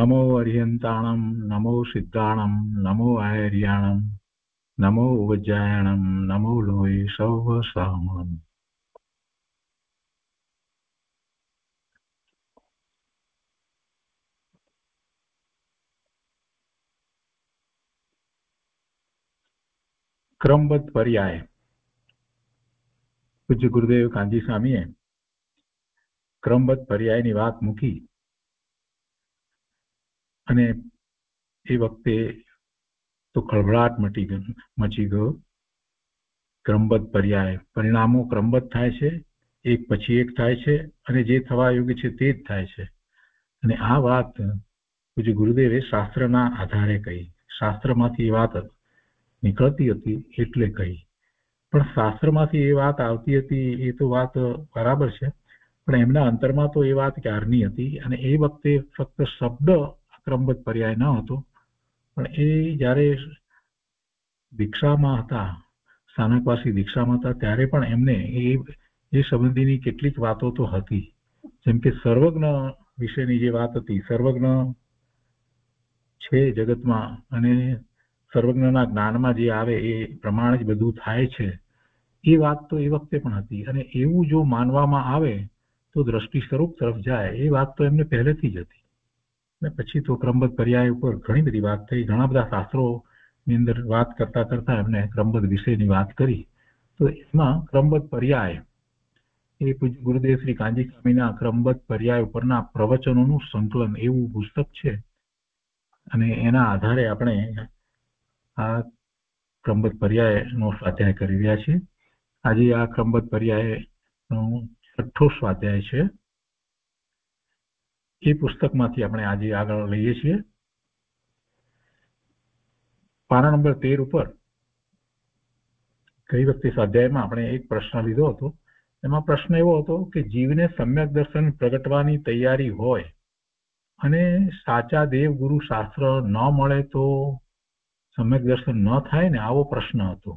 नमो अर्यन्ताणं नमो सिद्धाणं नमो आयर्याणं नमो उपज्जायणं नमो लोये सौवसामान् क्रमबद्ध पर्याय पूज्य गुरुदेव कांजी स्वामी है क्रमबद्ध पर्याय ની વાત મૂકી અને એ વખતે તો ખળભળાટ મટી મચી ગયો ક્રમબદ્ધ પર્યાય પરિણામો ક્રમબદ્ધ થાય છે એક પછી એક થાય છે અને જે થવા યોગ્ય છે તે જ થાય છે અને આ વાત પૂજ્ય ગુરુદેવે શાસ્ત્રના આધારે કહી શાસ્ત્રમાંથી એ વાત નીકળતી હતી એટલે કહી પણ શાસ્ત્રમાંથી એ વાત આવતી હતી એ તો વાત બરાબર છે પણ એમના અંતરમાં તો એ વાત ક્યારની હતી અને એ વખતે ફક્ત શબ્દ ક્રમબદ્ધ પર્યાય ન હતો પણ એ જ્યારે દીક્ષામાં હતા સ્થાનકવાસી દીક્ષામાં હતા ત્યારે પણ એમને એ એ સંબંધીની કેટલીક વાતો તો હતી જેમ કે સર્વજ્ઞ વિશેની જે વાત હતી સર્વજ્ઞ છે જગતમાં અને સર્વજ્ઞના જ્ઞાનમાં જે આવે એ પ્રમાણે જ બધું થાય છે એ વાત તો એ વખતે પણ હતી અને એવું જો માનવામાં આવે તો દ્રષ્ટિ સ્વરૂપ તરફ જાય એ વાત તો એમને પહેલેથી જ હતી અને પછી તો ક્રમબદ્ધ પર્યાય ઉપર ઘણી બધી વાત થઈ ઘણા બધા શાસ્ત્રોની અંદર વાત કરતા કરતા એમને ક્રમબદ્ધ વિષયની વાત કરી તો એમાં ક્રમબદ્ધ પર્યાય એ પૂજ્ય ગુરુદેવ શ્રી કાંજી સ્વામીના ક્રમબદ્ધ પર્યાય ઉપરના પ્રવચનોનું સંકલન એવું પુસ્તક છે અને એના આધારે આપણે આ ક્રમબદ્ધ પર્યાયનો સ્વાધ્યાય કરી રહ્યા છીએ આજે આ ક્રમબદ્ધ પર્યાયનો છઠ્ઠો સ્વાધ્યાય છે એ પુસ્તકમાંથી આપણે આજે આગળ લઈએ છીએ પાના નંબર તેર ઉપર ગઈ વખતે સ્વાધ્યાયમાં આપણે એક પ્રશ્ન લીધો હતો એમાં પ્રશ્ન એવો હતો કે જીવને સમ્યક દર્શન પ્રગટવાની તૈયારી હોય અને સાચા દેવગુરુ શાસ્ત્ર ન મળે તો સમ્યક દર્શન ન થાય ને આવો પ્રશ્ન હતો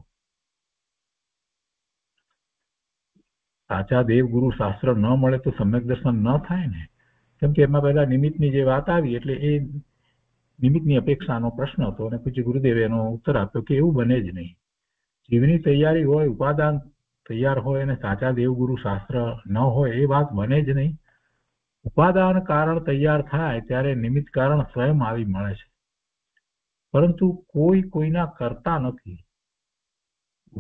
સાચા દેવગુરુ શાસ્ત્ર ન મળે તો સમ્યક દર્શન ન થાય ને કેમકે એમાં પહેલા નિમિત્તની જે વાત આવી એટલે એ નિમિત્તની અપેક્ષાનો પ્રશ્ન હતો અને પછી ગુરુદેવે એનો ઉત્તર આપ્યો કે એવું બને જ નહીં જીવની તૈયારી હોય ઉપાદાન તૈયાર હોય અને સાચા દેવગુરુ શાસ્ત્ર ન હોય એ વાત બને જ નહીં ઉપાદાન કારણ તૈયાર થાય ત્યારે નિમિત્ત કારણ સ્વયં આવી મળે છે પરંતુ કોઈ કોઈના કરતા નથી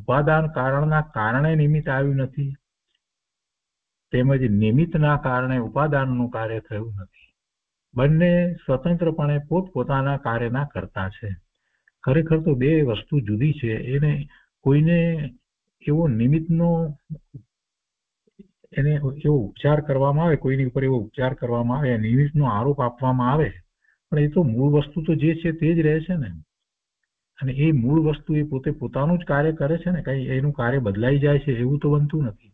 ઉપાદાન કારણના કારણે નિમિત્ત આવ્યું નથી તેમજ નિમિત્તના કારણે ઉપાદાનનું કાર્ય થયું નથી બંને સ્વતંત્રપણે પોતપોતાના કાર્યના કરતા છે ખરેખર તો બે વસ્તુ જુદી છે એને કોઈને એવો નિમિત્તનો એને એવો ઉપચાર કરવામાં આવે કોઈની ઉપર એવો ઉપચાર કરવામાં આવે નિમિત્તનો આરોપ આપવામાં આવે પણ એ તો મૂળ વસ્તુ તો જે છે તે જ રહે છે ને અને એ મૂળ વસ્તુ એ પોતે પોતાનું જ કાર્ય કરે છે ને કઈ એનું કાર્ય બદલાઈ જાય છે એવું તો બનતું નથી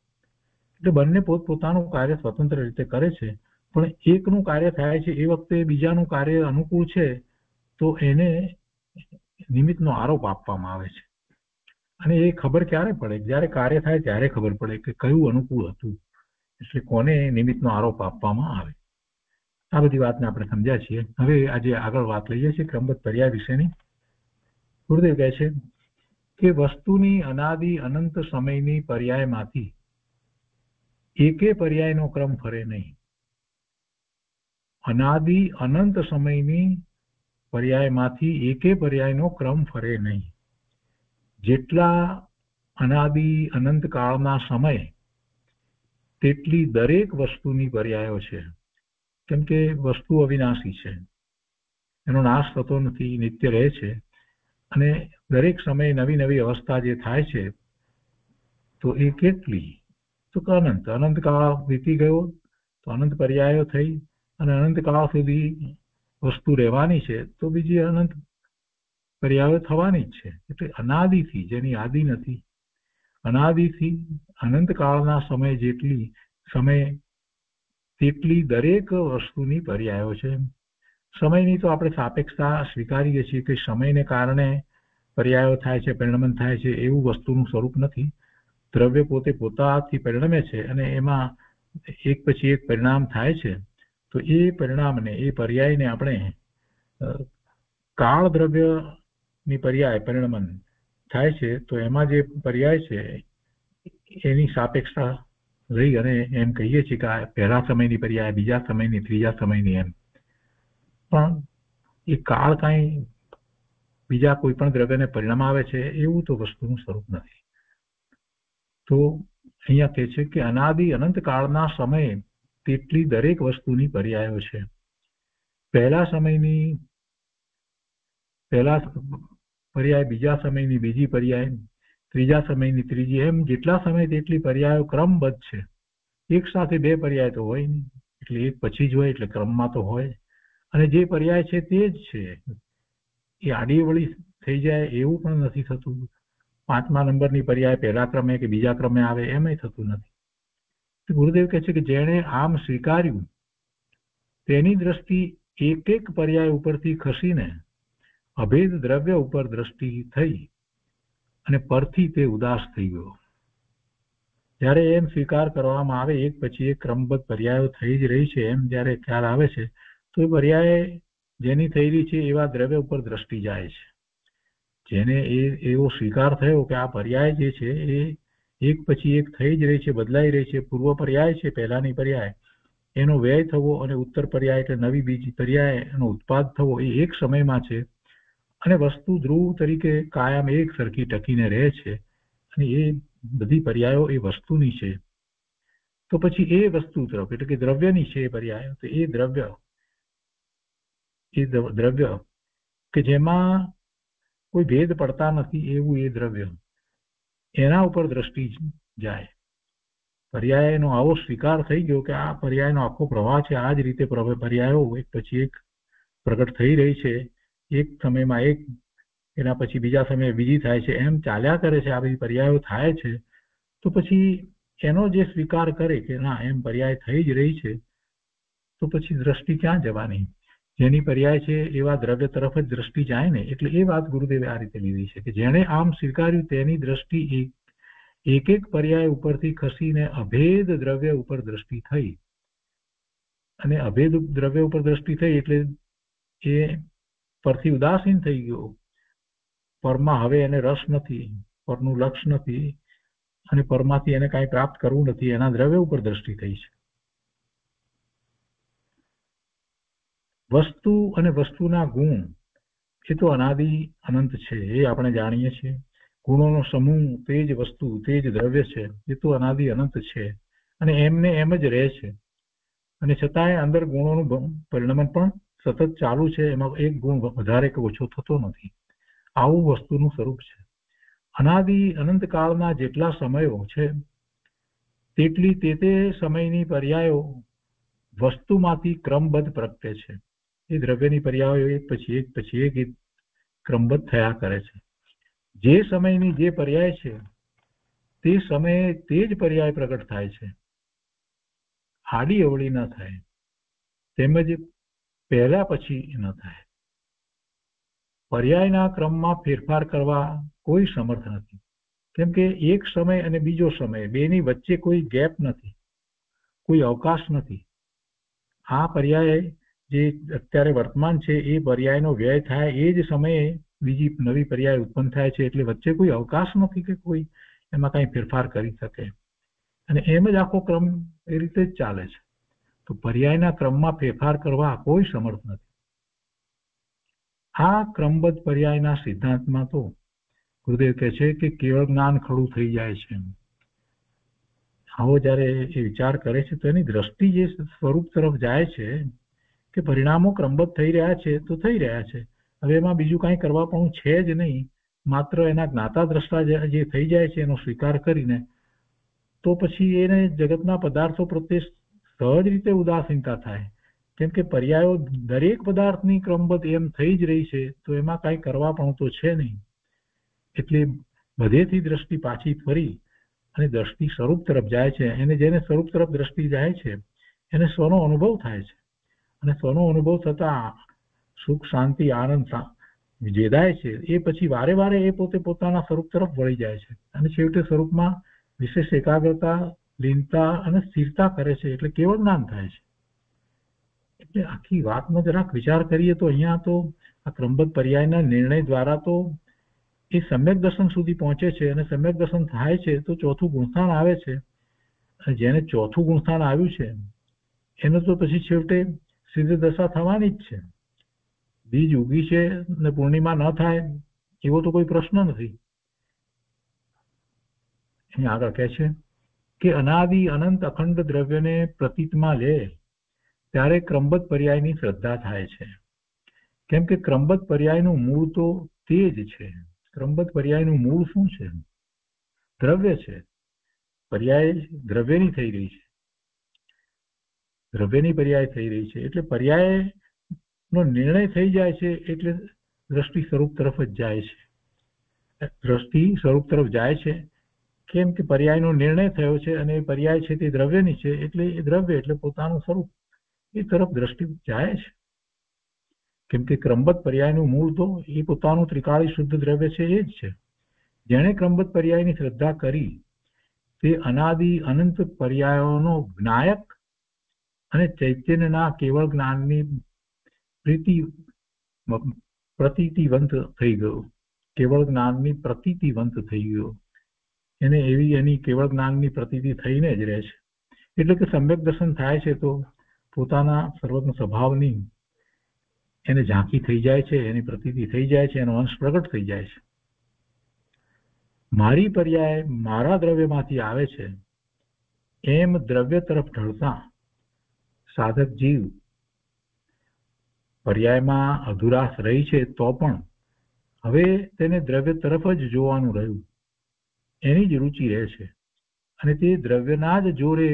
એટલે બંને પોતપોતાનું કાર્ય સ્વતંત્ર રીતે કરે છે પણ એકનું કાર્ય થાય છે એ વખતે બીજાનું કાર્ય અનુકૂળ છે તો એને નિમિત્તનો આરોપ આપવામાં આવે છે અને એ ખબર ક્યારે પડે જ્યારે કાર્ય થાય ત્યારે ખબર પડે કે કયું અનુકૂળ હતું એટલે કોને નિમિત્તનો આરોપ આપવામાં આવે આ બધી વાતને આપણે સમજ્યા છીએ હવે આજે આગળ વાત લઈએ છીએ ક્રમબદ્ધ પર્યાય વિશેની ગુરુદેવ કહે છે કે વસ્તુની અનાદિ અનંત સમયની પર્યાયમાંથી એકે પર્યાયનો ક્રમ ફરે નહીં અનાદિ અનંત સમયની પર્યાયમાંથી એકે પર્યાયનો ક્રમ ફરે નહીં જેટલા અનાદિ અનંત કાળના સમય તેટલી દરેક વસ્તુની પર્યાયો છે કેમ કે વસ્તુ અવિનાશી છે એનો નાશ થતો નથી નિત્ય રહે છે અને દરેક સમયે નવી નવી અવસ્થા જે થાય છે તો એ કેટલી તો અનંત અનંતકાળ વીતી ગયો તો અનંત પર્યાયો થઈ અને અનંતકાળ સુધી વસ્તુ રહેવાની છે તો બીજી અનંત પર્યાયો થવાની જ છે એટલે અનાદિથી જેની આદિ નથી અનાદિથી અનંતકાળના સમય જેટલી સમય તેટલી દરેક વસ્તુની પર્યાયો છે સમયની તો આપણે સાપેક્ષતા સ્વીકારીએ છીએ કે સમયને કારણે પર્યાયો થાય છે પરિણમન થાય છે એવું વસ્તુનું સ્વરૂપ નથી દ્રવ્ય પોતે પોતાથી પરિણમે છે અને એમાં એક પછી એક પરિણામ થાય છે તો એ પરિણામને એ પર્યાયને આપણે કાળ દ્રવ્યની પર્યાય પરિણમન થાય છે તો એમાં જે પર્યાય છે એની સાપેક્ષા રહી અને એમ કહીએ છીએ કે આ પહેલા સમયની પર્યાય બીજા સમયની ત્રીજા સમયની એમ પણ એ કાળ કાંઈ બીજા કોઈ પણ દ્રવ્યને પરિણમ આવે છે એવું તો વસ્તુનું સ્વરૂપ નથી તો અહીંયા કહે છે કે અનાદિ અનંત કાળના સમયે તેટલી દરેક વસ્તુની પર્યાયો છે પહેલા સમયની પહેલા પર્યાય બીજા સમયની બીજી પર્યાય ત્રીજા સમયની ત્રીજી એમ જેટલા સમય તેટલી પર્યાયો ક્રમબદ્ધ છે એક સાથે બે પર્યાય તો હોય નહીં એટલે એક પછી જ હોય એટલે ક્રમમાં તો હોય અને જે પર્યાય છે તે જ છે એ આડીવળી થઈ જાય એવું પણ નથી થતું પાંચમા નંબરની પર્યાય પહેલા ક્રમે કે બીજા ક્રમે આવે એમ થતું નથી ગુરુદેવ કહે છે કે જેણે આમ સ્વીકાર્યું તેની દ્રષ્ટિ એક એક પર્યાય ઉપરથી ખસીને અભેદ દ્રવ્ય ઉપર દ્રષ્ટિ થઈ અને પરથી તે ઉદાસ થઈ ગયો જ્યારે એમ સ્વીકાર કરવામાં આવે એક પછી એક ક્રમબદ્ધ પર્યાયો થઈ જ રહી છે એમ જ્યારે ખ્યાલ આવે છે તો એ પર્યાય જેની થઈ રહી છે એવા દ્રવ્ય ઉપર દ્રષ્ટિ જાય છે જેને એ એવો સ્વીકાર થયો કે આ પર્યાય જે છે એ એક પછી એક થઈ જ રહી છે બદલાઈ રહી છે પૂર્વ પર્યાય છે પહેલાની પર્યાય એનો વ્યય થવો અને ઉત્તર પર્યાય એટલે નવી બીજી પર્યાય એનો ઉત્પાદ થવો એ એક સમયમાં છે અને વસ્તુ ધ્રુવ તરીકે કાયમ એક સરખી ટકીને રહે છે અને એ બધી પર્યાયો એ વસ્તુની છે તો પછી એ વસ્તુ તરફ એટલે કે દ્રવ્યની છે એ પર્યાયો તો એ દ્રવ્ય એ દ્રવ્ય કે જેમાં કોઈ ભેદ પડતા નથી એવું એ દ્રવ્ય એના ઉપર દ્રષ્ટિ જાય પર્યાયનો આવો સ્વીકાર થઈ ગયો કે આ પર્યાયનો આખો પ્રવાહ છે આ જ રીતે પર્યાયો એક પછી એક પ્રગટ થઈ રહી છે એક સમયમાં એક એના પછી બીજા સમયે બીજી થાય છે એમ ચાલ્યા કરે છે આ બધી પર્યાયો થાય છે તો પછી એનો જે સ્વીકાર કરે કે ના એમ પર્યાય થઈ જ રહી છે તો પછી દ્રષ્ટિ ક્યાં જવાની જેની પર્યાય છે એવા દ્રવ્ય તરફ જ દ્રષ્ટિ જાય ને એટલે એ વાત ગુરુદેવે આ રીતે લીધી છે કે જેણે આમ સ્વીકાર્યું તેની દ્રષ્ટિ એક એક પર્યાય ઉપરથી ખસીને અભેદ દ્રવ્ય ઉપર દ્રષ્ટિ થઈ અને અભેદ દ્રવ્ય ઉપર દ્રષ્ટિ થઈ એટલે એ પરથી ઉદાસીન થઈ ગયો પરમાં હવે એને રસ નથી પરનું લક્ષ નથી અને પરમાંથી એને કાંઈ પ્રાપ્ત કરવું નથી એના દ્રવ્ય ઉપર દ્રષ્ટિ થઈ છે વસ્તુ અને વસ્તુના ગુણ એ તો અનાદિ અનંત છે એ આપણે જાણીએ છીએ ગુણોનો સમૂહ તે જ વસ્તુ તે જ દ્રવ્ય છે એ તો અનાદિ અનંત છે અને એમને એમ જ રહે છે અને છતાંય અંદર ગુણોનું પરિણમન પણ સતત ચાલુ છે એમાં એક ગુણ વધારે કે ઓછો થતો નથી આવું વસ્તુનું સ્વરૂપ છે અનાદિ અનંત કાળના જેટલા સમયો છે તેટલી તે તે સમયની પર્યાયો વસ્તુમાંથી ક્રમબદ્ધ પ્રગટે છે એ દ્રવ્યની પર્યાયો એક પછી એક પછી એક ક્રમબદ્ધ થયા કરે છે જે સમયની જે પર્યાય છે તે સમયે તે જ પર્યાય પ્રગટ થાય છે આડી અવળી ન થાય તેમજ પહેલા પછી ન થાય પર્યાયના ક્રમમાં ફેરફાર કરવા કોઈ સમર્થ નથી કેમ કે એક સમય અને બીજો સમય બેની વચ્ચે કોઈ ગેપ નથી કોઈ અવકાશ નથી આ પર્યાય જે અત્યારે વર્તમાન છે એ પર્યાયનો વ્યય થાય એ જ સમયે બીજી નવી પર્યાય ઉત્પન્ન થાય છે એટલે વચ્ચે કોઈ અવકાશ નથી કે કોઈ એમાં કાંઈ ફેરફાર કરી શકે અને એમ જ આખો ક્રમ એ રીતે જ ચાલે છે તો પર્યાયના ક્રમમાં ફેરફાર કરવા કોઈ સમર્થ નથી આ ક્રમબદ્ધ પર્યાયના સિદ્ધાંતમાં તો ગુરુદેવ કહે છે કે કેવળ જ્ઞાન ખડું થઈ જાય છે આવો જ્યારે એ વિચાર કરે છે તો એની દ્રષ્ટિ જે સ્વરૂપ તરફ જાય છે કે પરિણામો ક્રમબદ્ધ થઈ રહ્યા છે તો થઈ રહ્યા છે હવે એમાં બીજું કાંઈ કરવા પણ છે જ નહીં માત્ર એના જ્ઞાતા દ્રષ્ટા જે થઈ જાય છે એનો સ્વીકાર કરીને તો પછી એને જગતના પદાર્થો પ્રત્યે સહજ રીતે ઉદાસીનતા થાય કેમ કે પર્યાયો દરેક પદાર્થની ક્રમબદ્ધ એમ થઈ જ રહી છે તો એમાં કાંઈ કરવા પણ તો છે નહીં એટલે બધેથી દ્રષ્ટિ પાછી ફરી અને દ્રષ્ટિ સ્વરૂપ તરફ જાય છે એને જેને સ્વરૂપ તરફ દ્રષ્ટિ જાય છે એને સ્વનો અનુભવ થાય છે અને સ્વનો અનુભવ થતા સુખ શાંતિ આનંદ જેદાય છે એ પછી વારે વારે એ પોતે પોતાના સ્વરૂપ તરફ વળી જાય છે અને છેવટે સ્વરૂપમાં વિશેષ એકાગ્રતા લીનતા અને સ્થિરતા કરે છે એટલે કેવળ જ્ઞાન થાય છે એટલે આખી વાતનો જરાક વિચાર કરીએ તો અહીંયા તો આ ક્રમબદ્ધ પર્યાયના નિર્ણય દ્વારા તો એ સમ્યક દર્શન સુધી પહોંચે છે અને સમ્યક દર્શન થાય છે તો ચોથું ગુણસ્થાન આવે છે અને જેને ચોથું ગુણસ્થાન આવ્યું છે એનો તો પછી છેવટે સીધી દશા થવાની જ છે બીજ ઉગી છે ને પૂર્ણિમા ન થાય એવો તો કોઈ પ્રશ્ન નથી અહીં આગળ કહે છે કે અનાદિ અનંત અખંડ દ્રવ્યને પ્રતીતમાં લે ત્યારે ક્રમબદ્ધ પર્યાયની શ્રદ્ધા થાય છે કેમ કે ક્રમબદ્ધ પર્યાયનું મૂળ તો તે જ છે ક્રમબદ્ધ પર્યાયનું મૂળ શું છે દ્રવ્ય છે પર્યાય દ્રવ્યની થઈ રહી છે દ્રવ્યની પર્યાય થઈ રહી છે એટલે પર્યાયનો નિર્ણય થઈ જાય છે એટલે દ્રષ્ટિ સ્વરૂપ તરફ જ જાય છે દ્રષ્ટિ સ્વરૂપ તરફ જાય છે કેમ કે પર્યાયનો નિર્ણય થયો છે અને એ પર્યાય છે તે દ્રવ્યની છે એટલે એ દ્રવ્ય એટલે પોતાનું સ્વરૂપ એ તરફ દ્રષ્ટિ જાય છે કેમ કે ક્રમબદ્ધ પર્યાયનું મૂળ તો એ પોતાનું ત્રિકાળી શુદ્ધ દ્રવ્ય છે એ જ છે જેણે ક્રમબદ્ધ પર્યાયની શ્રદ્ધા કરી તે અનાદિ અનંત પર્યાયોનો જ્ઞાયક અને ચૈતન્યના કેવળ જ્ઞાનની પ્રીતિ પ્રતીતિવંત થઈ ગયો કેવળ જ્ઞાનની પ્રતીતિવંત થઈ ગયો એને એવી એની કેવળ જ્ઞાનની પ્રતીતિ થઈને જ રહે છે એટલે કે સમ્યક દર્શન થાય છે તો પોતાના સર્વજ્ઞ સ્વભાવની એને ઝાંકી થઈ જાય છે એની પ્રતીતિ થઈ જાય છે એનો અંશ પ્રગટ થઈ જાય છે મારી પર્યાય મારા દ્રવ્યમાંથી આવે છે એમ દ્રવ્ય તરફ ઢળતા સાધક જીવ પર્યાયમાં અધુરાશ રહી છે તો પણ હવે તેને દ્રવ્ય તરફ જ જોવાનું રહ્યું એની જ રુચિ રહે છે અને તે દ્રવ્યના જ જોરે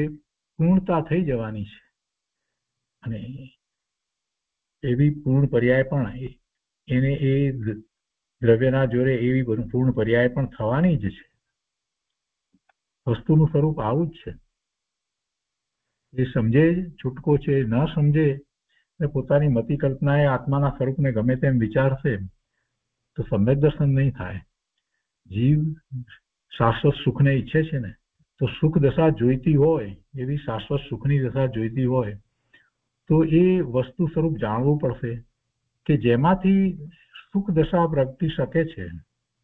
પૂર્ણતા થઈ જવાની છે અને એવી પૂર્ણ પર્યાય પણ એને એ દ્રવ્યના જોરે એવી પૂર્ણ પર્યાય પણ થવાની જ છે વસ્તુનું સ્વરૂપ આવું જ છે જે સમજે છૂટકો છે ન સમજે અને પોતાની મતિ એ આત્માના સ્વરૂપને ગમે તેમ વિચારશે તો સમ્યક દર્શન નહીં થાય જીવ શાશ્વત સુખને ઈચ્છે છે ને તો સુખ દશા જોઈતી હોય એવી શાશ્વત સુખની દશા જોઈતી હોય તો એ વસ્તુ સ્વરૂપ જાણવું પડશે કે જેમાંથી સુખ દશા પ્રગટી શકે છે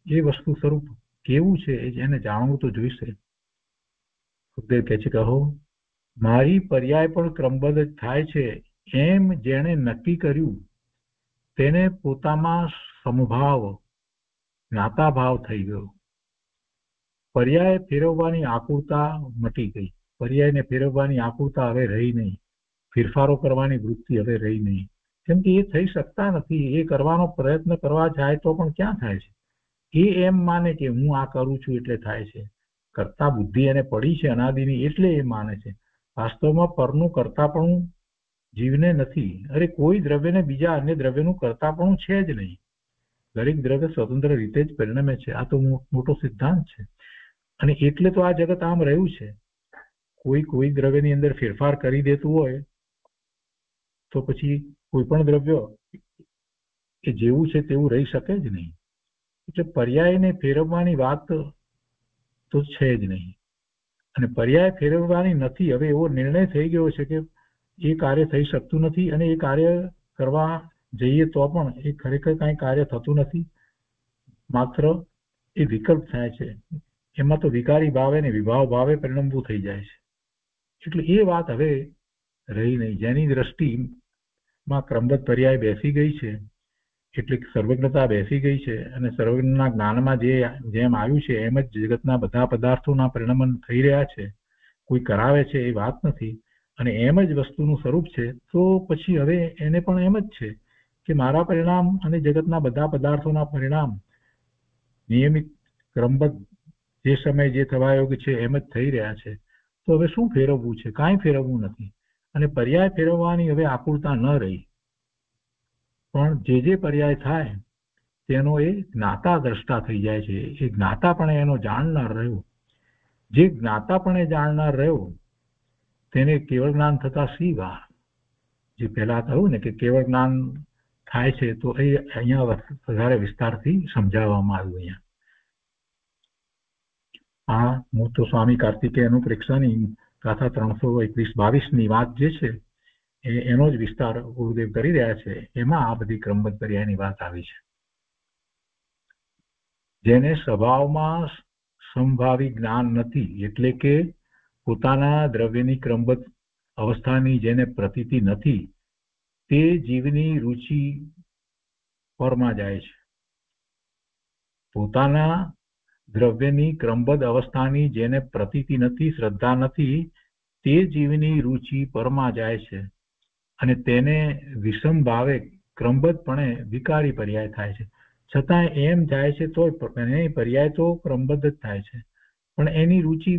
એ વસ્તુ સ્વરૂપ કેવું છે એને જાણવું તો જોઈશે સુખદેવ કહે છે કહો મારી પર્યાય પણ ક્રમબદ્ધ થાય છે એમ જેણે નક્કી કર્યું તેને પોતામાં સમભાવ જ્ઞાતાભાવ થઈ ગયો પર્યાય ફેરવવાની આકુરતા મટી ગઈ પર્યાયને ફેરવવાની આકુળતા હવે રહી નહીં ફેરફારો કરવાની વૃત્તિ હવે રહી નહીં કેમ કે એ થઈ શકતા નથી એ કરવાનો પ્રયત્ન કરવા જાય તો પણ ક્યાં થાય છે એ એમ માને કે હું આ કરું છું એટલે થાય છે કરતા બુદ્ધિ એને પડી છે અનાદિની એટલે એ માને છે વાસ્તવમાં પરનું કરતા પણ જીવને નથી અરે કોઈ દ્રવ્યને બીજા અન્ય દ્રવ્યનું કરતા પણ છે જ નહીં દરેક દ્રવ્ય સ્વતંત્ર રીતે જ પરિણમે છે આ તો મોટો સિદ્ધાંત છે અને એટલે તો આ જગત આમ રહ્યું છે કોઈ કોઈ દ્રવ્યની અંદર ફેરફાર કરી દેતું હોય તો પછી કોઈ પણ દ્રવ્ય એ જેવું છે તેવું રહી શકે જ નહીં એટલે પર્યાયને ફેરવવાની વાત તો છે જ નહીં અને પર્યાય ફેરવવાની નથી હવે એવો નિર્ણય થઈ ગયો છે કે એ કાર્ય થઈ શકતું નથી અને એ કાર્ય કરવા જઈએ તો પણ એ ખરેખર કાંઈ કાર્ય થતું નથી માત્ર એ વિકલ્પ થાય છે એમાં તો વિકારી ભાવે ને વિભાવ ભાવે પરિણમવું થઈ જાય છે એટલે એ વાત હવે રહી નહીં જેની દ્રષ્ટિમાં ક્રમબદ્ધ પર્યાય બેસી ગઈ છે એટલે સર્વજ્ઞતા બેસી ગઈ છે અને સર્વજ્ઞના જ્ઞાનમાં જે જેમ આવ્યું છે એમ જ જગતના બધા પદાર્થોના પરિણમન થઈ રહ્યા છે કોઈ કરાવે છે એ વાત નથી અને એમ જ વસ્તુનું સ્વરૂપ છે તો પછી હવે એને પણ એમ જ છે કે મારા પરિણામ અને જગતના બધા પદાર્થોના પરિણામ નિયમિત ક્રમબદ્ધ જે સમય જે થવા યોગ્ય છે એમ જ થઈ રહ્યા છે તો હવે શું ફેરવવું છે કાંઈ ફેરવવું નથી અને પર્યાય ફેરવવાની હવે આકુળતા ન રહી પણ જે જે પર્યાય થાય તેનો એ જ્ઞાતા દ્રષ્ટા થઈ જાય છે એ જ્ઞાતાપણે એનો જાણનાર રહ્યો જે જ્ઞાતાપણે જાણનાર રહ્યો તેને કેવળ જ્ઞાન થતા સિવા જે પહેલા કહ્યું ને કે કેવળ જ્ઞાન થાય છે તો એ અહીંયા વધારે વિસ્તારથી સમજાવવામાં આવ્યું અહીંયા આ હું તો સ્વામી કાર્તિકેયનું પ્રેક્ષાની ગાથા ત્રણસો એકવીસ બાવીસની વાત જે છે એનો જ વિસ્તાર ગુરુદેવ કરી રહ્યા છે એમાં આ બધી ક્રમબદ્ધ પર્યાયની વાત આવી છે જેને સ્વભાવમાં સંભાવી જ્ઞાન નથી એટલે કે પોતાના દ્રવ્યની ક્રમબદ્ધ અવસ્થાની જેને પ્રતીતિ નથી તે જીવની રુચિ પરમાં જાય છે પોતાના દ્રવ્યની ક્રમબદ્ધ અવસ્થાની જેને પ્રતીતિ નથી શ્રદ્ધા નથી તે જીવની રુચિ પરમાં જાય છે અને તેને વિષમ ભાવે ક્રમબદ્ધપણે વિકારી પર્યાય થાય છે છતાં એમ જાય છે તો એને પર્યાય તો ક્રમબદ્ધ જ થાય છે પણ એની રુચિ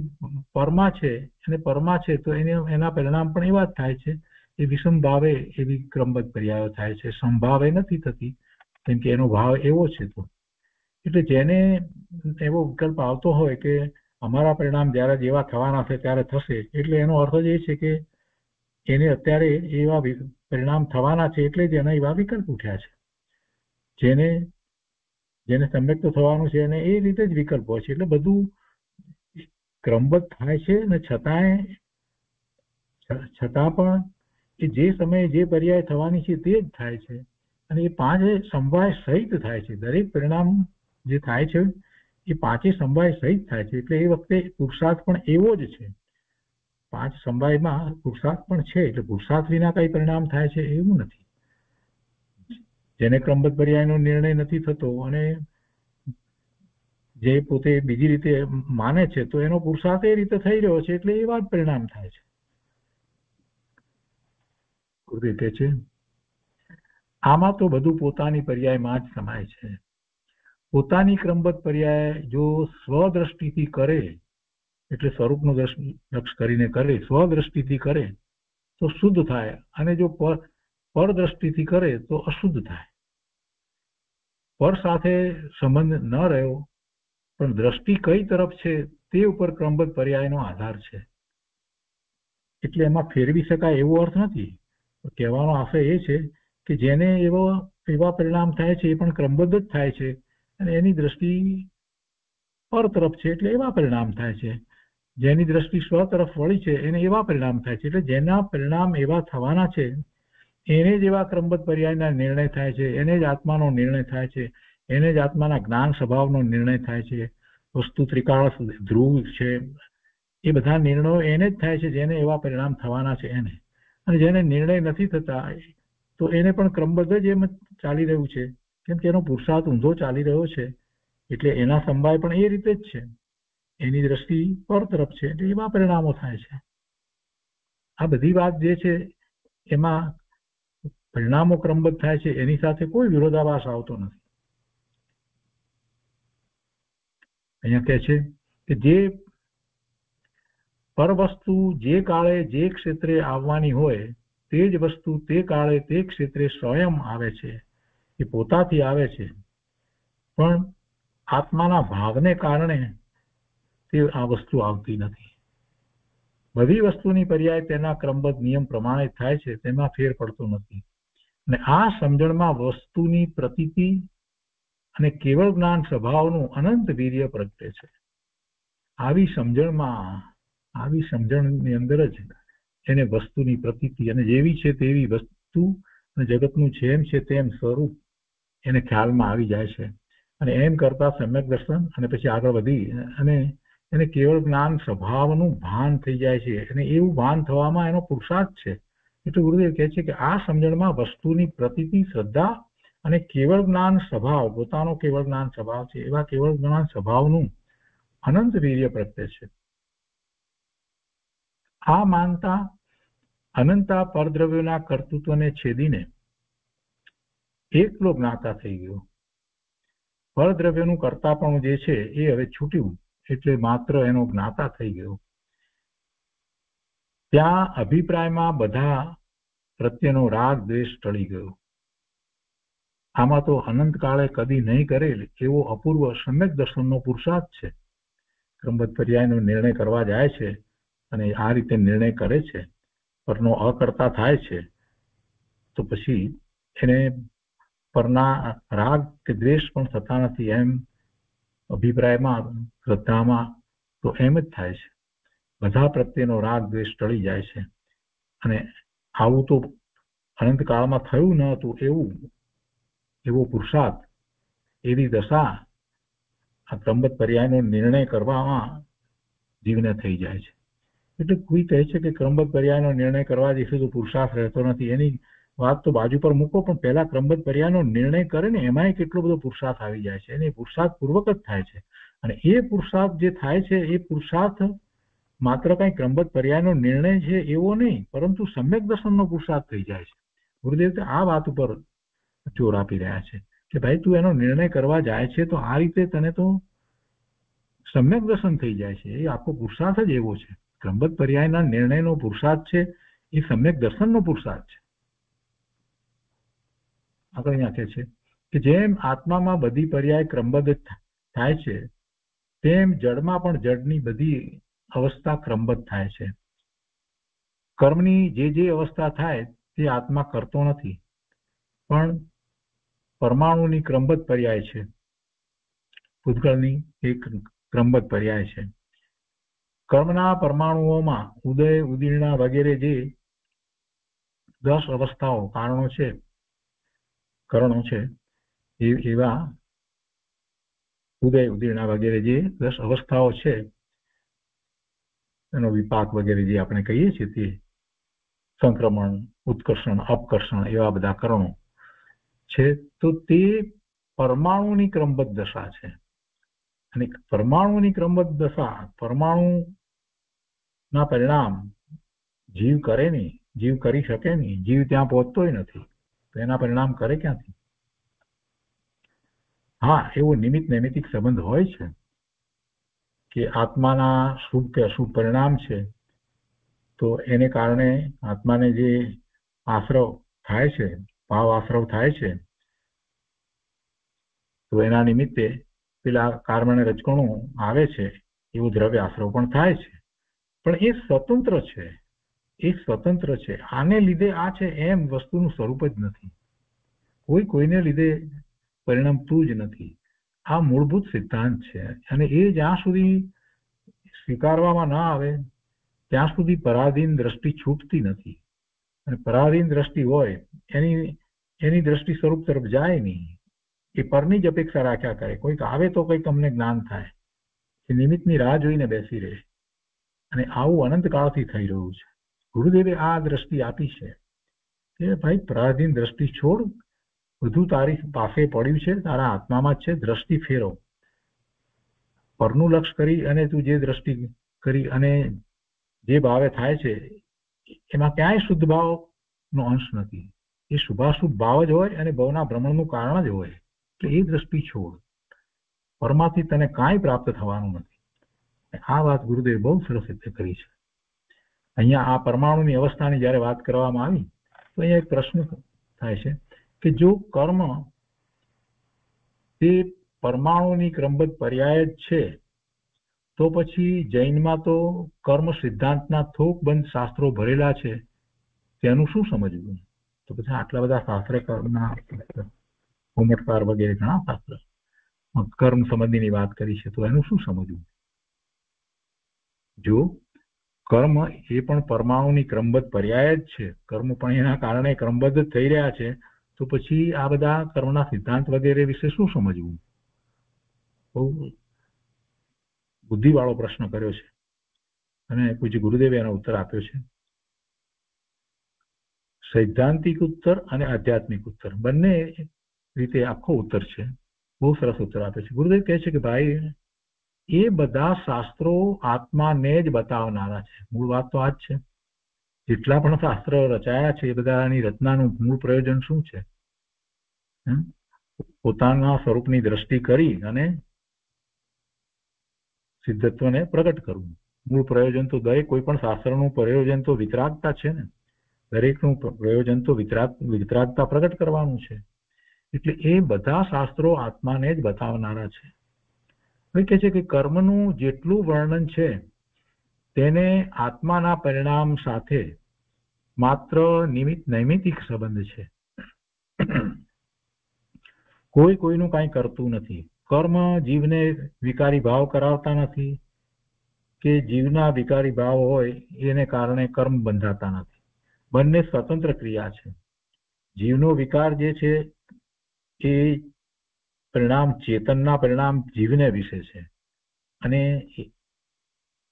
પરમા છે અને પરમા છે તો એને એના પરિણામ પણ એવા જ થાય છે એ વિષમ ભાવે એવી ક્રમબદ્ધ પર્યાયો થાય છે સંભાવે નથી થતી કેમ કે એનો ભાવ એવો છે તો એટલે જેને એવો વિકલ્પ આવતો હોય કે અમારા પરિણામ જ્યારે જેવા થવાના છે ત્યારે થશે એટલે એનો અર્થ જ એ છે કે એને અત્યારે એવા પરિણામ થવાના છે એટલે જ એના એવા વિકલ્પ ઉઠ્યા છે જેને જેને સમ્યક તો થવાનું છે અને એ રીતે જ વિકલ્પ હોય છે એટલે બધું ક્રમબદ્ધ થાય છે અને છતાંય છતાં પણ કે જે સમયે જે પર્યાય થવાની છે તે જ થાય છે અને એ પાંચે સમવાય સહિત થાય છે દરેક પરિણામ જે થાય છે એ પાંચે સમવાય સહિત થાય છે એટલે એ વખતે પુરુષાર્થ પણ એવો જ છે પાંચ સમવાયમાં પુરુષાર્થ પણ છે એટલે પુરુષાર્થ વિના કઈ પરિણામ થાય છે એવું નથી જેને ક્રમબદ્ધ પર્યાયનો નિર્ણય નથી થતો અને જે પોતે બીજી રીતે માને છે તો એનો પુરુષાર્થ એ રીતે થઈ રહ્યો છે એટલે એવા જ પરિણામ થાય છે કૃતિ કે છે આમાં તો બધું પોતાની પર્યાયમાં જ સમાય છે પોતાની ક્રમબદ્ધ પર્યાય જો સ્વદ્રષ્ટિથી કરે એટલે સ્વરૂપનું લક્ષ કરીને કરે સ્વદ્રષ્ટિથી કરે તો શુદ્ધ થાય અને જો પરદ્રષ્ટિથી કરે તો અશુદ્ધ થાય પર સાથે સંબંધ ન રહ્યો પણ દ્રષ્ટિ કઈ તરફ છે તે ઉપર ક્રમબદ્ધ પર્યાયનો આધાર છે એટલે એમાં ફેરવી શકાય એવો અર્થ નથી કહેવાનો આશય એ છે કે જેને એવો એવા પરિણામ થાય છે એ પણ ક્રમબદ્ધ જ થાય છે અને એની દ્રષ્ટિ પર તરફ છે એટલે એવા પરિણામ થાય છે જેની દ્રષ્ટિ સ્વ તરફ વળી છે એને એવા પરિણામ થાય છે એટલે જેના પરિણામ એવા થવાના છે એને જ એવા ક્રમબદ્ધ પર્યાયના નિર્ણય થાય છે એને જ આત્માનો નિર્ણય થાય છે એને જ આત્માના જ્ઞાન સ્વભાવનો નિર્ણય થાય છે વસ્તુ ત્રિકાળ ધ્રુવ છે એ બધા નિર્ણયો એને જ થાય છે જેને એવા પરિણામ થવાના છે એને અને જેને નિર્ણય નથી થતા તો એને પણ ક્રમબદ્ધ જ એમ ચાલી રહ્યું છે કેમ કે એનો પુરુષાર્થ ઊંધો ચાલી રહ્યો છે એટલે એના સમવાય પણ એ રીતે જ છે એની દ્રષ્ટિ પર તરફ છે એટલે એવા પરિણામો થાય છે આ બધી વાત જે છે એમાં પરિણામો ક્રમબદ્ધ થાય છે એની સાથે કોઈ વિરોધાભાસ આવતો નથી અહીંયા કહે છે કે જે પર વસ્તુ જે કાળે જે ક્ષેત્રે આવવાની હોય તે જ વસ્તુ તે કાળે તે ક્ષેત્રે સ્વયં આવે છે એ પોતાથી આવે છે પણ આત્માના ભાવને કારણે તે આ વસ્તુ આવતી નથી બધી વસ્તુની પર્યાય તેના ક્રમબદ્ધ નિયમ પ્રમાણે થાય છે તેમાં ફેર પડતો નથી અને આ સમજણમાં વસ્તુની પ્રતીતિ અને કેવળ જ્ઞાન સ્વભાવનું અનંત વીર્ય પ્રગટે છે આવી સમજણમાં આવી સમજણની અંદર જ એને વસ્તુની પ્રતીતિ અને જેવી છે તેવી વસ્તુ અને જગતનું જેમ છે તેમ સ્વરૂપ એને ખ્યાલમાં આવી જાય છે અને એમ કરતા સમ્યક દર્શન અને પછી આગળ વધી અને એને કેવળ જ્ઞાન સ્વભાવનું ભાન થઈ જાય છે અને એવું ભાન થવામાં એનો પુરુષાર્થ છે એટલે ગુરુદેવ કહે છે કે આ સમજણમાં વસ્તુની પ્રતિ શ્રદ્ધા અને કેવળ જ્ઞાન સ્વભાવ પોતાનો કેવળ જ્ઞાન સ્વભાવ છે એવા કેવળ જ્ઞાન સ્વભાવનું અનંત વીર્ય પ્રત્યે છે આ માનતા અનંતા પરદ્રવ્યોના કર્તૃત્વને છેદીને એકલો જ્ઞાતા થઈ ગયો પરદ્રવ્યનું પણ જે છે એ હવે છૂટ્યું એટલે માત્ર એનો જ્ઞાતા થઈ ગયો ત્યાં અભિપ્રાયમાં બધા પ્રત્યેનો રાગ દ્વેષ ટળી ગયો આમાં તો અનંતકાળે કદી નહીં કરેલ એવો અપૂર્વ સમ્યક દર્શનનો પુરુષાર્થ છે ક્રમબદ્ધ પર્યાયનો નિર્ણય કરવા જાય છે અને આ રીતે નિર્ણય કરે છે પરનો અકર્તા થાય છે તો પછી એને પરના રાગ કે દ્વેષ પણ થતા નથી એમ અભિપ્રાયમાં શ્રદ્ધામાં તો એમ જ થાય છે બધા પ્રત્યેનો રાગ દ્વેષ ટળી જાય છે અને આવું તો અનંતકાળમાં થયું ન હતું એવું એવો પુરુષાર્થ એવી દશા આ ત્રંબત પર્યાયનો નિર્ણય કરવામાં જીવને થઈ જાય છે એટલે કોઈ કહે છે કે ક્રમબદ્ધ પર્યાયનો નિર્ણય કરવા દેશે તો પુરુષાર્થ રહેતો નથી એની વાત તો બાજુ પર મૂકો પણ પહેલા ક્રમબદ્ધ પર્યાયનો નિર્ણય કરે ને એમાંય કેટલો બધો પુરુષાર્થ આવી જાય છે અને એ પુરુષાર્થ પૂર્વક જ થાય છે અને એ પુરુષાર્થ જે થાય છે એ પુરુષાર્થ માત્ર કંઈ ક્રમબદ્ધ પર્યાયનો નિર્ણય છે એવો નહીં પરંતુ સમ્યક દર્શનનો પુરુષાર્થ થઈ જાય છે ગુરુદેવ આ વાત ઉપર જોર આપી રહ્યા છે કે ભાઈ તું એનો નિર્ણય કરવા જાય છે તો આ રીતે તને તો સમ્યક દર્શન થઈ જાય છે એ આખો પુરુષાર્થ જ એવો છે ક્રમબદ્ધ પર્યાયના નિર્ણયનો પુરુષાર્થ છે એ સમ્યક દર્શનનો પુરુષાર્થ છે આગળ અહીંયા કે છે કે જેમ આત્મામાં બધી પર્યાય ક્રમબદ્ધ થાય છે તેમ જડમાં પણ જડની બધી અવસ્થા ક્રમબદ્ધ થાય છે કર્મની જે જે અવસ્થા થાય તે આત્મા કરતો નથી પણ પરમાણુની ક્રમબદ્ધ પર્યાય છે ભૂતગળની એક ક્રમબદ્ધ પર્યાય છે કર્મના પરમાણુઓમાં ઉદય ઉદીર્ણા વગેરે જે દસ અવસ્થાઓ કારણો છે કરણો છે એવા ઉદય ઉદીર્ણા વગેરે જે દસ અવસ્થાઓ છે એનો વિપાક વગેરે જે આપણે કહીએ છીએ તે સંક્રમણ ઉત્કર્ષણ અપકર્ષણ એવા બધા કરણો છે તો તે પરમાણુની ક્રમબદ્ધ દશા છે અને પરમાણુની ક્રમબદ્ધ દશા ના પરિણામ જીવ કરે નહીં જીવ કરી શકે નહીં જીવ ત્યાં પહોંચતોય નથી તો એના પરિણામ કરે ક્યાંથી હા એવો નિમિત્ત નૈમિતિક સંબંધ હોય છે કે આત્માના શુભ કે અશુભ પરિણામ છે તો એને કારણે આત્માને જે આશ્રવ થાય છે ભાવ આશ્રવ થાય છે તો એના નિમિત્તે પેલા કર્મ અને આવે છે એવું દ્રવ્ય આશ્રવ પણ થાય છે પણ એ સ્વતંત્ર છે એ સ્વતંત્ર છે આને લીધે આ છે એમ વસ્તુનું સ્વરૂપ જ નથી કોઈ કોઈને લીધે પરિણમતું જ નથી આ મૂળભૂત સિદ્ધાંત છે અને એ જ્યાં સુધી સ્વીકારવામાં ના આવે ત્યાં સુધી પરાધીન દ્રષ્ટિ છૂટતી નથી અને પરાધીન દ્રષ્ટિ હોય એની એની દ્રષ્ટિ સ્વરૂપ તરફ જાય નહીં એ પરની જ અપેક્ષા રાખ્યા કરે કોઈક આવે તો કંઈક અમને જ્ઞાન થાય એ નિમિત્તની રાહ જોઈને બેસી રહે અને આવું અનંત અનંતકાળથી થઈ રહ્યું છે ગુરુદેવે આ દ્રષ્ટિ આપી છે કે ભાઈ પરાધીન દ્રષ્ટિ છોડ બધું તારી પાસે પડ્યું છે તારા આત્મામાં જ છે દ્રષ્ટિ ફેરવ પરનું લક્ષ કરી અને તું જે દ્રષ્ટિ કરી અને જે ભાવે થાય છે એમાં ક્યાંય શુદ્ધ ભાવનો અંશ નથી એ શુભાશુભ ભાવ જ હોય અને ભવના ભ્રમણનું કારણ જ હોય એટલે એ દ્રષ્ટિ છોડ પરમાથી તને કાંઈ પ્રાપ્ત થવાનું નથી આ વાત ગુરુદેવ બહુ સરસ રીતે કરી છે અહીંયા આ પરમાણુની અવસ્થાની જ્યારે વાત કરવામાં આવી તો અહીંયા એક પ્રશ્ન થાય છે કે જો કર્મ તે પરમાણુની ક્રમબદ્ધ પર્યાય જ છે તો પછી જૈનમાં તો કર્મ સિદ્ધાંતના થોકબંધ શાસ્ત્રો ભરેલા છે તેનું શું સમજવું તો પછી આટલા બધા શાસ્ત્ર કર્મના હોમટકાર વગેરે ઘણા શાસ્ત્ર કર્મ સંબંધીની વાત કરી છે તો એનું શું સમજવું જો કર્મ એ પણ પરમાણુની ક્રમબદ્ધ પર્યાય જ છે કર્મ પણ એના કારણે ક્રમબદ્ધ થઈ રહ્યા છે તો પછી આ બધા કર્મના સિદ્ધાંત વગેરે વિશે શું સમજવું બહુ બુદ્ધિવાળો પ્રશ્ન કર્યો છે અને પૂજ્ય ગુરુદેવે એનો ઉત્તર આપ્યો છે સૈદ્ધાંતિક ઉત્તર અને આધ્યાત્મિક ઉત્તર બંને રીતે આખો ઉત્તર છે બહુ સરસ ઉત્તર આપે છે ગુરુદેવ કહે છે કે ભાઈ એ બધા શાસ્ત્રો આત્માને જ બતાવનારા છે મૂળ વાત તો આ જ છે જેટલા પણ શાસ્ત્રો રચાયા છે એ બધાની રચનાનું મૂળ પ્રયોજન શું છે પોતાના સ્વરૂપની દ્રષ્ટિ કરી અને સિદ્ધત્વને પ્રગટ કરવું મૂળ પ્રયોજન તો દરેક કોઈ પણ શાસ્ત્રનું પ્રયોજન તો વિતરાગતા છે ને દરેકનું પ્રયોજન તો વિતરાગ વિતરાગતા પ્રગટ કરવાનું છે એટલે એ બધા શાસ્ત્રો આત્માને જ બતાવનારા છે હવે કહે છે કે કર્મનું જેટલું વર્ણન છે તેને આત્માના પરિણામ સાથે માત્ર નિમિત્ત નૈમિતિક સંબંધ છે કોઈ કોઈનું કાંઈ કરતું નથી કર્મ જીવને વિકારી ભાવ કરાવતા નથી કે જીવના વિકારી ભાવ હોય એને કારણે કર્મ બંધાતા નથી બંને સ્વતંત્ર ક્રિયા છે જીવનો વિકાર જે છે એ પરિણામ ચેતનના પરિણામ જીવને વિશે છે અને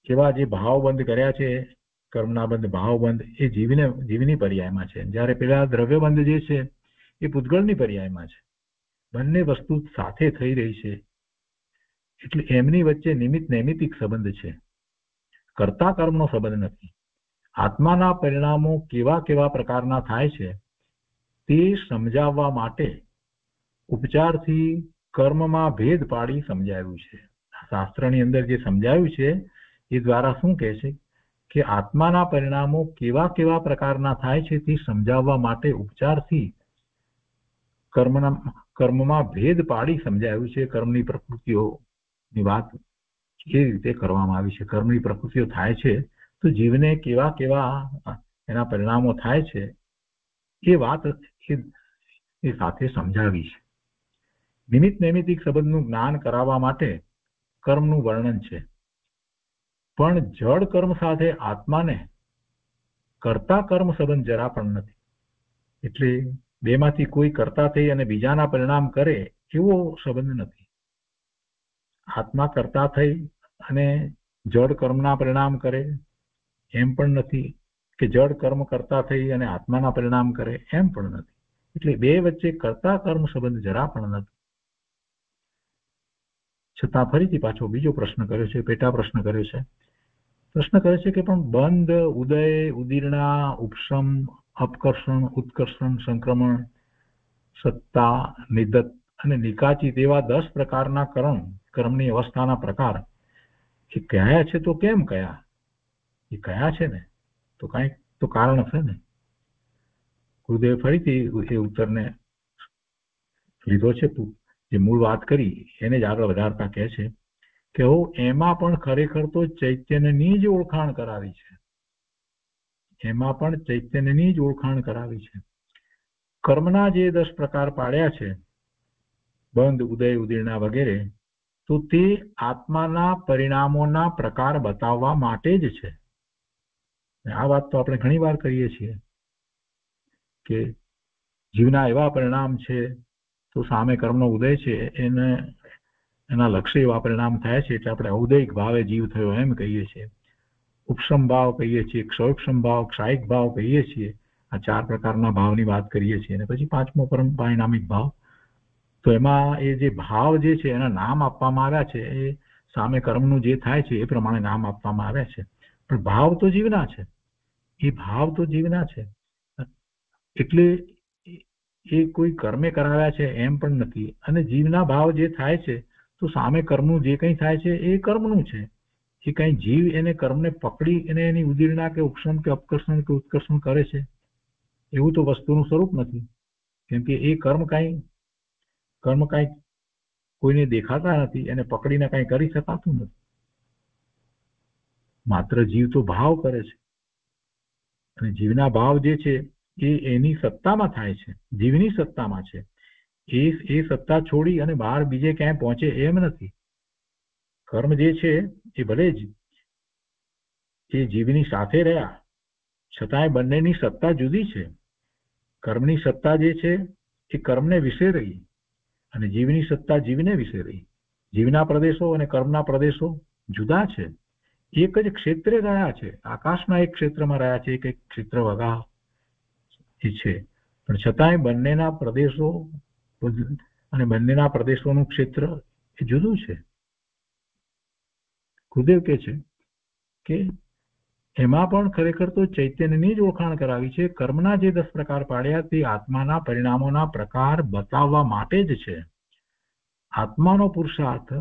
એવા જે ભાવ બંધ કર્યા છે કર્મના બંધ ભાવ બંધ એ જીવને જીવની પર્યાયમાં છે જ્યારે પેલા દ્રવ્ય બંધ જે છે એ પૂતગળની પર્યાયમાં છે બંને વસ્તુ સાથે થઈ રહી છે એટલે એમની વચ્ચે નિમિત્ત નૈમિતિક સંબંધ છે કર્તા કર્મનો સંબંધ નથી આત્માના પરિણામો કેવા કેવા પ્રકારના થાય છે તે સમજાવવા માટે ઉપચારથી કર્મમાં ભેદ પાડી સમજાવ્યું છે શાસ્ત્રની અંદર જે સમજાવ્યું છે એ દ્વારા શું કહે છે કે આત્માના પરિણામો કેવા કેવા પ્રકારના થાય છે તે સમજાવવા માટે ઉપચારથી કર્મના કર્મમાં ભેદ પાડી સમજાવ્યું છે કર્મની પ્રકૃતિઓની વાત જે રીતે કરવામાં આવી છે કર્મની પ્રકૃતિઓ થાય છે તો જીવને કેવા કેવા એના પરિણામો થાય છે એ વાત એ સાથે સમજાવી છે વિનિત નૈમિતિક સંબંધનું જ્ઞાન કરાવવા માટે કર્મનું વર્ણન છે પણ જળ કર્મ સાથે આત્માને કરતા કર્મ સંબંધ જરા પણ નથી એટલે બેમાંથી કોઈ કરતા થઈ અને બીજાના પરિણામ કરે એવો સંબંધ નથી આત્મા કરતા થઈ અને જળ કર્મના પરિણામ કરે એમ પણ નથી કે જળ કર્મ કરતા થઈ અને આત્માના પરિણામ કરે એમ પણ નથી એટલે બે વચ્ચે કરતા કર્મ સંબંધ જરા પણ નથી છતાં ફરીથી પાછો બીજો પ્રશ્ન કર્યો છે પેટા પ્રશ્ન કર્યો છે પ્રશ્ન કરે છે કે પણ બંધ ઉદય ઉદીર્ણા ઉપશમ અપકર્ષણ ઉત્કર્ષણ સંક્રમણ સત્તા નિદત અને નિકાચી તેવા દસ પ્રકારના કર્મ કર્મની અવસ્થાના પ્રકાર એ કયા છે તો કેમ કયા એ કયા છે ને તો કાંઈક તો કારણ હશે ને ગુરુદેવ ફરીથી એ ઉત્તરને લીધો છે તું જે મૂળ વાત કરી એને જ આગળ વધારતા કહે છે કે હો એમાં પણ ખરેખર તો ચૈતન્યની જ ઓળખાણ કરાવી છે એમાં પણ ચૈતન્યની જ ઓળખાણ કરાવી છે કર્મના જે દસ પ્રકાર પાડ્યા છે બંધ ઉદય ઉદીર્ણા વગેરે તો તે આત્માના પરિણામોના પ્રકાર બતાવવા માટે જ છે આ વાત તો આપણે ઘણી વાર કરીએ છીએ કે જીવના એવા પરિણામ છે તો સામે કર્મનો ઉદય છે એને એના લક્ષ્ય એવા પરિણામ થાય છે એટલે આપણે ઔદયિક ભાવે જીવ થયો એમ કહીએ છીએ ઉપશમ ભાવ કહીએ છીએ ક્ષોપક્ષમ ભાવ ક્ષાયિક ભાવ કહીએ છીએ આ ચાર પ્રકારના ભાવની વાત કરીએ છીએ અને પછી પાંચમો પરમ પારિણામિક ભાવ તો એમાં એ જે ભાવ જે છે એના નામ આપવામાં આવ્યા છે એ સામે કર્મનું જે થાય છે એ પ્રમાણે નામ આપવામાં આવ્યા છે પણ ભાવ તો જીવના છે એ ભાવ તો જીવના છે એટલે એ કોઈ કર્મે કરાવ્યા છે એમ પણ નથી અને જીવના ભાવ જે થાય છે તો સામે કર્મનું જે કંઈ થાય છે એ કર્મનું છે એ કંઈ જીવ એને કર્મને પકડી અને એની ઉદીર્ણા કે ઉપશમ કે અપકર્ષણ કે ઉત્કર્ષણ કરે છે એવું તો વસ્તુનું સ્વરૂપ નથી કેમ કે એ કર્મ કાંઈ કર્મ કાંઈ કોઈને દેખાતા નથી એને પકડીને કાંઈ કરી શકાતું નથી માત્ર જીવ તો ભાવ કરે છે અને જીવના ભાવ જે છે એ એની સત્તામાં થાય છે જીવની સત્તામાં છે એ એ સત્તા છોડી અને બહાર બીજે ક્યાંય પહોંચે એમ નથી કર્મ જે છે એ ભલે જ એ જીવની સાથે રહ્યા છતાંય બંનેની સત્તા જુદી છે કર્મની સત્તા જે છે એ કર્મને વિશે રહી અને જીવની સત્તા જીવને વિશે રહી જીવના પ્રદેશો અને કર્મના પ્રદેશો જુદા છે એક જ ક્ષેત્રે રહ્યા છે આકાશના એક ક્ષેત્રમાં રહ્યા છે એક ક્ષેત્ર વગા જે છે પણ છતાંય બંનેના પ્રદેશો અને બંનેના પ્રદેશોનું ક્ષેત્ર એ જુદું છે ગુરુદેવ કે છે કે એમાં પણ ખરેખર તો ચૈતન્યની જ ઓળખાણ કરાવી છે કર્મના જે દસ પ્રકાર પાડ્યા તે આત્માના પરિણામોના પ્રકાર બતાવવા માટે જ છે આત્માનો પુરુષાર્થ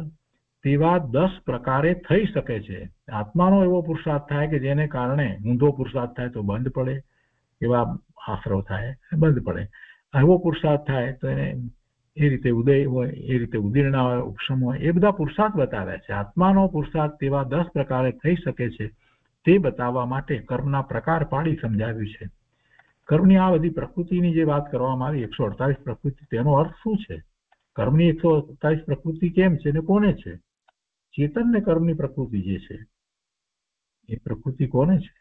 તેવા દસ પ્રકારે થઈ શકે છે આત્માનો એવો પુરુષાર્થ થાય કે જેને કારણે ઊંધો પુરુષાર્થ થાય તો બંધ પડે એવા આશરો થાય બંધ પડે એવો પુરુષાર્થ થાય તો એને એ રીતે ઉદય હોય એ રીતે ઉદીર્ણા હોય ઉપશમ હોય એ બધા પુરુષાર્થ બતાવે છે આત્માનો પુરુષાર્થ તેવા દસ પ્રકારે થઈ શકે છે તે બતાવવા માટે કર્મના પ્રકાર પાડી સમજાવ્યું છે કર્મની આ બધી પ્રકૃતિની જે વાત કરવામાં આવી એકસો અડતાલીસ પ્રકૃતિ તેનો અર્થ શું છે કર્મની એકસો અડતાલીસ પ્રકૃતિ કેમ છે ને કોને છે ચેતન ને કર્મની પ્રકૃતિ જે છે એ પ્રકૃતિ કોને છે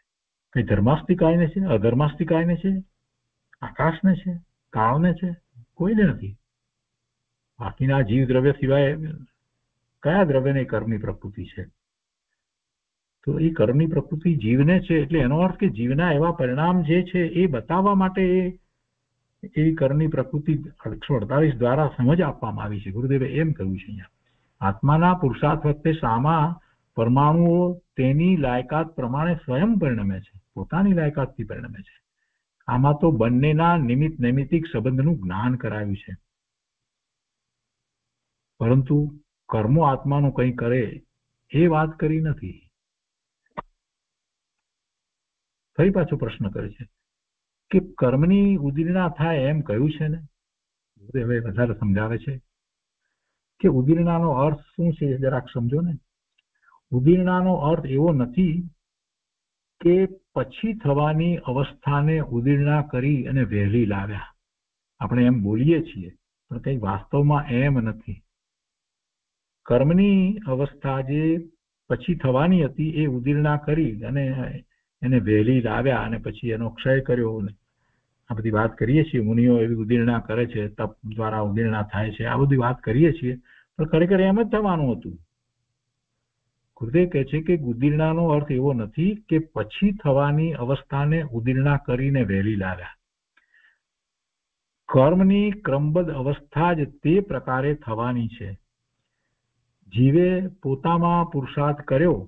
કઈ ધર્માસ્તિકાયને છે અધર્માસ્તિકાયને છે આકાશને છે કાળને છે કોઈને નથી બાકીના જીવ દ્રવ્ય સિવાય કયા દ્રવ્યને કર્મની પ્રકૃતિ છે તો એ કર્મની પ્રકૃતિ જીવને છે એટલે એનો અર્થ કે જીવના એવા પરિણામ જે છે એ બતાવવા માટે એ એવી કર્મની પ્રકૃતિ એકસો અડતાલીસ દ્વારા સમજ આપવામાં આવી છે ગુરુદેવે એમ કહ્યું છે અહીંયા આત્માના પુરુષાર્થ વખતે સામા પરમાણુઓ તેની લાયકાત પ્રમાણે સ્વયં પરિણમે છે પોતાની લાયકાતથી પરિણમે છે આમાં તો બંનેના નિમિત્ત નૈમિતિક સંબંધનું જ્ઞાન કરાવ્યું છે પરંતુ કર્મો આત્માનું કંઈ કરે એ વાત કરી નથી ફરી પાછો પ્રશ્ન કરે છે કે કર્મની ઉદીર્ણા થાય એમ કહ્યું છે ને હવે વધારે સમજાવે છે કે ઉદીર્ણાનો અર્થ શું છે જરાક સમજો ને ઉદીર્ણાનો અર્થ એવો નથી કે પછી થવાની અવસ્થાને ઉદીર્ણા કરી અને વહેલી લાવ્યા આપણે એમ બોલીએ છીએ પણ કંઈ વાસ્તવમાં એમ નથી કર્મની અવસ્થા જે પછી થવાની હતી એ ઉદીર્ણા કરી અને એને વહેલી લાવ્યા અને પછી એનો ક્ષય કર્યો આ બધી વાત કરીએ છીએ મુનિઓ એવી ઉદીર્ણા કરે છે તપ દ્વારા ઉદીર્ણા થાય છે આ બધી વાત કરીએ છીએ પણ ખરેખર એમ જ થવાનું હતું ગુરુદેવ કહે છે કે ગુદીર્ણાનો અર્થ એવો નથી કે પછી થવાની અવસ્થાને ઉદીર્ણા કરીને વહેલી લાવ્યા કર્મની ક્રમબદ્ધ અવસ્થા જ તે પ્રકારે થવાની છે જીવે પોતામાં પુરુષાર્થ કર્યો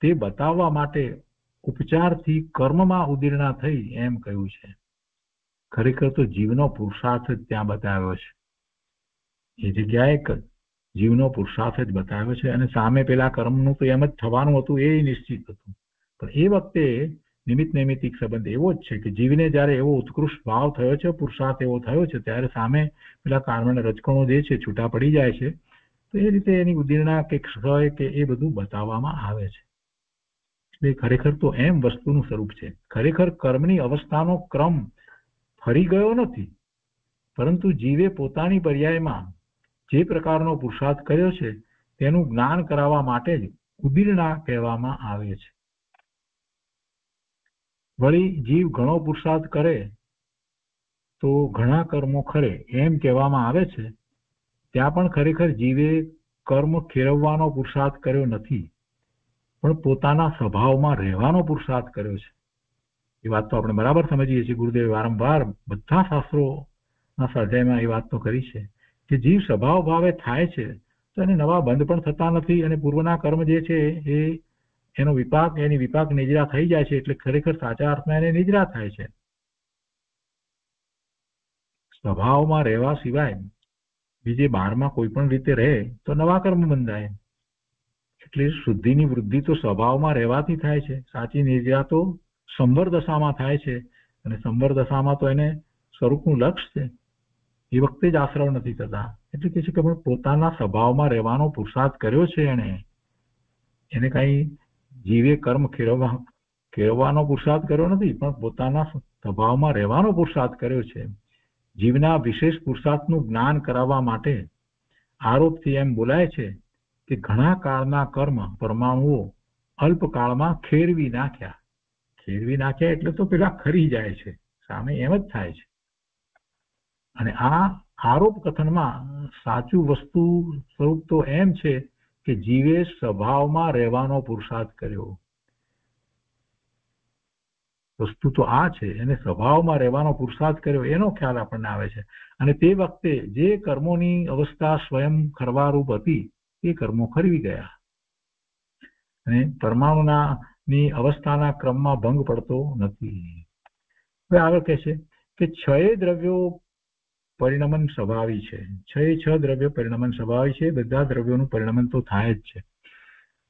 તે બતાવવા માટે ઉપચારથી કર્મમાં ઉદીર્ણા થઈ એમ કહ્યું છે ખરેખર તો જીવનો પુરુષાર્થ ત્યાં બતાવ્યો છે એ જગ્યાએ જીવનો પુરુષાર્થ જ બતાવ્યો છે અને સામે પેલા કર્મનું તો એમ જ થવાનું હતું એ નિશ્ચિત હતું પણ એ વખતે નિમિત્ત નૈમિતિક સંબંધ એવો જ છે કે જીવને જ્યારે એવો ઉત્કૃષ્ટ ભાવ થયો છે પુરુષાર્થ એવો થયો છે ત્યારે સામે પેલા કારણના રજકણો જે છે છૂટા પડી જાય છે તો એ રીતે એની ઉદીર્ણા કે ક્ષય કે એ બધું બતાવવામાં આવે છે એટલે ખરેખર તો એમ વસ્તુનું સ્વરૂપ છે ખરેખર કર્મની અવસ્થાનો ક્રમ ફરી ગયો નથી પરંતુ જીવે પોતાની પર્યાયમાં જે પ્રકારનો પુરુષાર્થ કર્યો છે તેનું જ્ઞાન કરાવવા માટે જ કુદીરણા કહેવામાં આવે છે વળી જીવ ઘણો પુરુષાર્થ કરે તો ઘણા કર્મો ખરે એમ કહેવામાં આવે છે ત્યાં પણ ખરેખર જીવે કર્મ ખેરવવાનો પુરુષાર્થ કર્યો નથી પણ પોતાના સ્વભાવમાં રહેવાનો પુરુષાર્થ કર્યો છે એ વાત તો આપણે બરાબર સમજીએ છીએ ગુરુદેવે વારંવાર બધા શાસ્ત્રોના સ્વાધ્યાયમાં એ વાત તો કરી છે કે જીવ સ્વભાવ ભાવે થાય છે તો એને નવા બંધ પણ થતા નથી અને પૂર્વના કર્મ જે છે એ એનો વિપાક એની વિપાક નિજરા થઈ જાય છે એટલે ખરેખર સાચા અર્થમાં એને નિજરા થાય છે સ્વભાવમાં રહેવા સિવાય બીજે બારમાં કોઈ પણ રીતે રહે તો નવા કર્મ બંધાય એટલે શુદ્ધિની વૃદ્ધિ તો સ્વભાવમાં રહેવાથી થાય છે સાચી નિજરા તો સંવર દશામાં થાય છે અને સંવર દશામાં તો એને સ્વરૂપનું લક્ષ્ય છે એ વખતે જ આશ્રવ નથી થતા એટલે કે છે કે પોતાના સ્વભાવમાં રહેવાનો પુરુષાર્થ કર્યો છે એણે એને કાંઈ જીવે કર્મ ખેડવા ખેરવાનો પુરુષાર્થ કર્યો નથી પણ પોતાના સ્વભાવમાં રહેવાનો પુરુષાર્થ કર્યો છે જીવના વિશેષ પુરુષાર્થનું જ્ઞાન કરાવવા માટે આરોપથી એમ બોલાય છે કે ઘણા કાળના કર્મ પરમાણુઓ અલ્પકાળમાં ખેરવી નાખ્યા ખેરવી નાખ્યા એટલે તો પેલા ખરી જાય છે સામે એમ જ થાય છે અને આ આરોપ કથનમાં સાચું વસ્તુ સ્વરૂપ તો એમ છે કે જીવે સ્વભાવમાં રહેવાનો પુરુષાર્થ કર્યો વસ્તુ તો આ છે એને સ્વભાવમાં રહેવાનો પુરુષાર્થ કર્યો એનો ખ્યાલ આપણને આવે છે અને તે વખતે જે કર્મોની અવસ્થા સ્વયં ખરવારૂપ હતી એ કર્મો ખરવી ગયા અને પરમાણુના ની અવસ્થાના ક્રમમાં ભંગ પડતો નથી હવે આગળ કહે છે કે છ દ્રવ્યો પરિણમન સ્વભાવી છે છ એ છ દ્રવ્યો પરિણમન સ્વભાવી છે બધા દ્રવ્યોનું પરિણમન તો થાય જ છે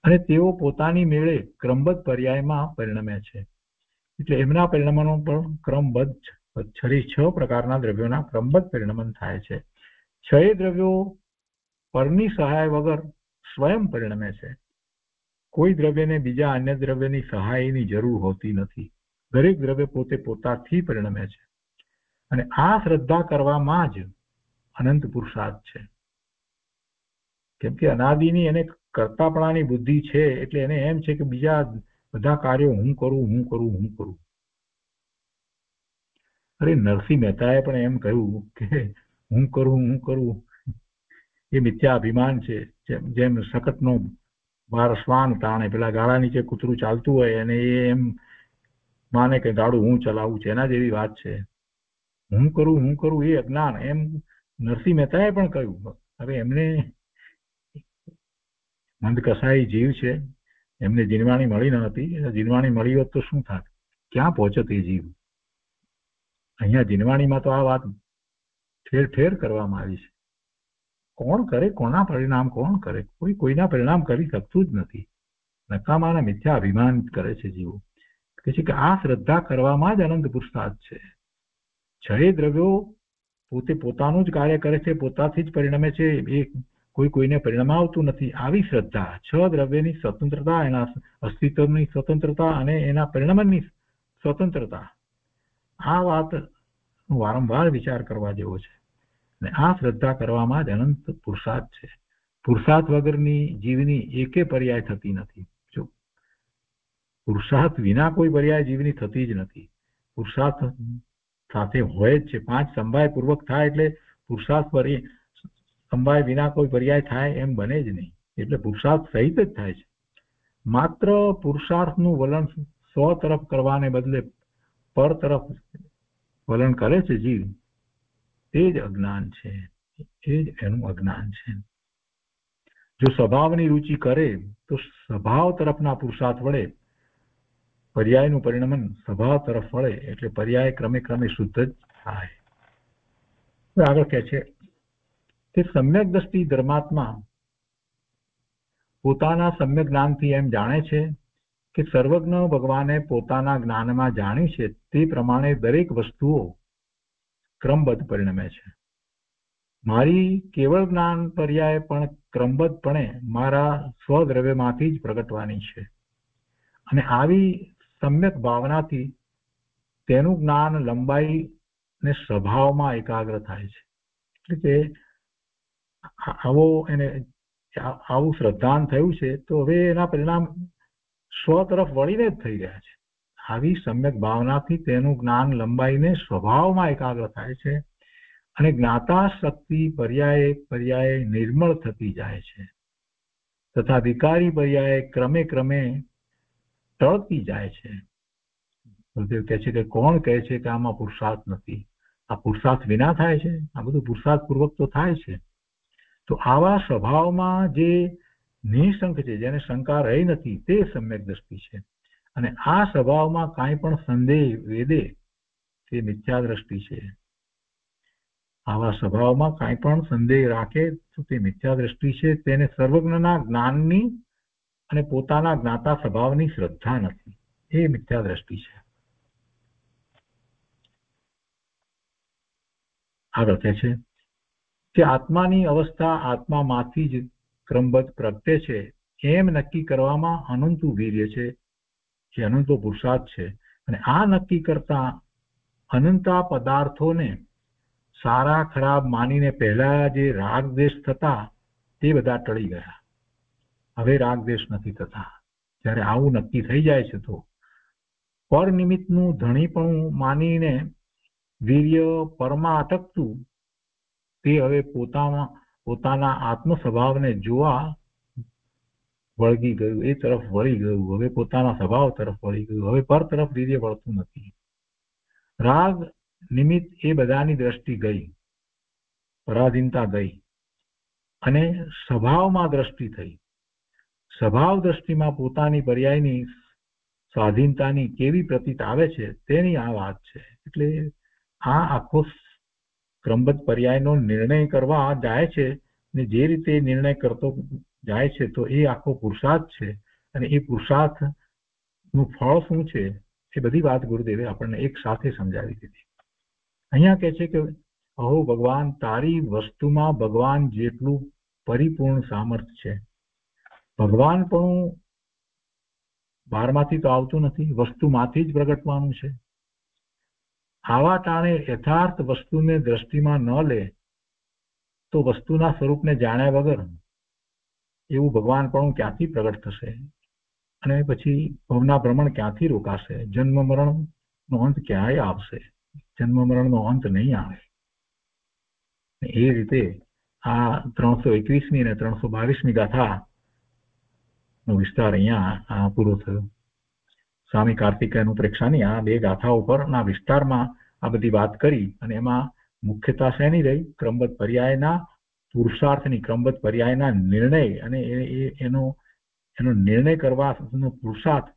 અને તેઓ પોતાની મેળે ક્રમબદ્ધ પર્યાયમાં પરિણમે છે એટલે એમના પરિણમનો પણ ક્રમબદ્ધ છરી છ પ્રકારના દ્રવ્યોના ક્રમબદ્ધ પરિણમન થાય છે છ એ દ્રવ્યો પરની સહાય વગર સ્વયં પરિણમે છે કોઈ દ્રવ્યને બીજા અન્ય દ્રવ્યની સહાયની જરૂર હોતી નથી દરેક દ્રવ્ય પોતે પોતાથી પરિણમે છે અને આ શ્રદ્ધા કરવામાં જ અનંત પુરુષાર્થ છે કેમ કે અનાદિની એને કરતાપણાની બુદ્ધિ છે એટલે એને એમ છે કે બીજા બધા કાર્યો હું કરું હું કરું હું કરું અરે નરસિંહ મહેતાએ પણ એમ કહ્યું કે હું કરું હું કરું એ મિથ્યા અભિમાન છે જેમ જેમ સકટનો વાર શ્વાન તાણે પેલા ગાળા નીચે કૂતરું ચાલતું હોય અને એ એમ માને કે દાડું હું ચલાવું છે એના જેવી વાત છે હું કરું હું કરું એ અજ્ઞાન એમ નરસિંહ મહેતાએ પણ કહ્યું હવે એમને મંદ કસાઈ જીવ છે એમને જીનવાણી મળી ન હતી જીનવાણી મળી હોત તો શું થાત ક્યાં પહોંચત એ જીવ અહીંયા જીનવાણીમાં તો આ વાત ઠેર ઠેર કરવામાં આવી છે કોણ કરે કોના પરિણામ કોણ કરે કોઈ કોઈના પરિણામ કરી શકતું જ નથી નકામાના મિથ્યા અભિમાન કરે છે જીવો કે છે કે આ શ્રદ્ધા કરવામાં જ અનંત પુરુષાર્થ છે છએ દ્રવ્યો પોતે પોતાનું જ કાર્ય કરે છે પોતાથી જ પરિણમે છે એ કોઈ કોઈને પરિણમાવતું નથી આવી શ્રદ્ધા છ દ્રવ્યની સ્વતંત્રતા એના અસ્તિત્વની સ્વતંત્રતા અને એના પરિણમનની સ્વતંત્રતા આ વાત વારંવાર વિચાર કરવા જેવો છે અને આ શ્રદ્ધા કરવામાં જ અનંત પુરુષાર્થ છે પુરુષાર્થ વગરની જીવની એકે પર્યાય થતી નથી જો પુરુષાર્થ વિના કોઈ પર્યાય જીવની થતી જ નથી પુરુષાર્થ સાથે હોય જ છે પાંચ સંભાયપૂર્વક થાય એટલે પુરુષાર્થ પર્ય સંભાય વિના કોઈ પર્યાય થાય એમ બને જ નહીં એટલે પુરુષાર્થ સહિત જ થાય છે માત્ર પુરુષાર્થનું વલણ સ્વ તરફ કરવાને બદલે પર તરફ વલણ કરે છે જીવ તે જ અજ્ઞાન છે એ જ એનું અજ્ઞાન છે જો સ્વભાવની રુચિ કરે તો સ્વભાવ તરફના પુરુષાર્થ વડે પર્યાયનું પરિણમન સ્વભાવ તરફ વળે એટલે પર્યાય ક્રમે ક્રમે શુદ્ધ જ થાય આગળ કહે છે તે સમ્યક દ્રષ્ટિ ધર્માત્મા પોતાના સમ્યક જ્ઞાનથી એમ જાણે છે કે સર્વજ્ઞ ભગવાને પોતાના જ્ઞાનમાં જાણી છે તે પ્રમાણે દરેક વસ્તુઓ ક્રમબદ્ધ પરિણમે છે મારી કેવળ જ્ઞાન પર્યાય પણ ક્રમબદ્ધપણે મારા સ્વદ્રવ્યમાંથી જ પ્રગટવાની છે અને આવી સમ્યક ભાવનાથી તેનું જ્ઞાન લંબાઈ ને સ્વભાવમાં એકાગ્ર થાય છે એટલે કે આવો એને આવું શ્રદ્ધાન થયું છે તો હવે એના પરિણામ સ્વ તરફ વળીને જ થઈ રહ્યા છે આવી સમ્યક ભાવનાથી તેનું જ્ઞાન લંબાઈને સ્વભાવમાં એકાગ્ર થાય છે અને જ્ઞાતા શક્તિ પર્યાય પર્યાય નિર્મળ થતી જાય છે તથા વિકારી પર્યાય ક્રમે ક્રમે ટળકી જાય છે ગુરુદેવ કહે છે કે કોણ કહે છે કે આમાં પુરુષાર્થ નથી આ પુરુષાર્થ વિના થાય છે આ બધું પુરુષાર્થ પૂર્વક તો થાય છે તો આવા સ્વભાવમાં જે નિઃશંક છે જેને શંકા રહી નથી તે સમ્યક દ્રષ્ટિ છે અને આ સ્વભાવમાં કાંઈ પણ સંદેહ વેદે તે મિથ્યા દ્રષ્ટિ છે આવા સ્વભાવમાં કાંઈ પણ સંદેહ રાખે તો તે મિથ્યા દ્રષ્ટિ છે તેને સર્વજ્ઞના જ્ઞાનની અને પોતાના જ્ઞાતા સ્વભાવની શ્રદ્ધા નથી એ મિથ્યા દ્રષ્ટિ છે આગળ કહે છે કે આત્માની અવસ્થા આત્મામાંથી જ ક્રમબદ્ધ પ્રગટે છે એમ નક્કી કરવામાં અનંતુ વીર્ય છે જે અનંતો પુરુષાર્થ છે અને આ નક્કી કરતા અનંતા પદાર્થોને સારા ખરાબ માનીને પહેલા જે રાગ દ્વેષ થતા તે બધા ટળી ગયા હવે રાગ રાગદેશ નથી થતા જ્યારે આવું નક્કી થઈ જાય છે તો પર નિમિત્તનું ધણીપણું માનીને વીર્ય પરમાં અટકતું તે હવે પોતામાં પોતાના આત્મ સ્વભાવને જોવા વળગી ગયું એ તરફ વળી ગયું હવે પોતાના સ્વભાવ તરફ વળી ગયું હવે પર તરફ વીર્ય વળતું નથી રાગ નિમિત્ત એ બધાની દ્રષ્ટિ ગઈ પરાધીનતા ગઈ અને સ્વભાવમાં દ્રષ્ટિ થઈ સ્વભાવ દ્રષ્ટિમાં પોતાની પર્યાયની સ્વાધીનતાની કેવી પ્રતીત આવે છે તેની આ વાત છે એટલે આ આખો ક્રમબદ્ધ પર્યાયનો નિર્ણય કરવા જાય છે ને જે રીતે નિર્ણય કરતો જાય છે તો એ આખો પુરુષાર્થ છે અને એ નું ફળ શું છે એ બધી વાત ગુરુદેવે આપણને એક સાથે સમજાવી દીધી અહીંયા કહે છે કે અહો ભગવાન તારી વસ્તુમાં ભગવાન જેટલું પરિપૂર્ણ સામર્થ્ય છે ભગવાન પણ બહારમાંથી તો આવતું નથી વસ્તુમાંથી જ પ્રગટવાનું છે આવા ટાણે યથાર્થ વસ્તુને દ્રષ્ટિમાં ન લે તો વસ્તુના સ્વરૂપને જાણ્યા વગર એવું ભગવાન પણ ક્યાંથી પ્રગટ થશે અને પછી ભવના ભ્રમણ ક્યાંથી રોકાશે જન્મ મરણનો અંત ક્યાંય આવશે જન્મ મરણનો અંત નહીં આવે એ રીતે આ ત્રણસો એકવીસમી અને ત્રણસો બાવીસમી ગાથા વિસ્તાર અહીંયા પૂરો થયો સ્વામી કાર્તિક અનુપ્રેક્ષાની આ બે ગાથા ઉપરના વિસ્તારમાં આ બધી વાત કરી અને એમાં મુખ્યતા શેની રહી ક્રમબદ્ધ પર્યાયના પુરુષાર્થની ક્રમબદ્ધ પર્યાયના નિર્ણય અને એનો એનો નિર્ણય કરવાનો પુરુષાર્થ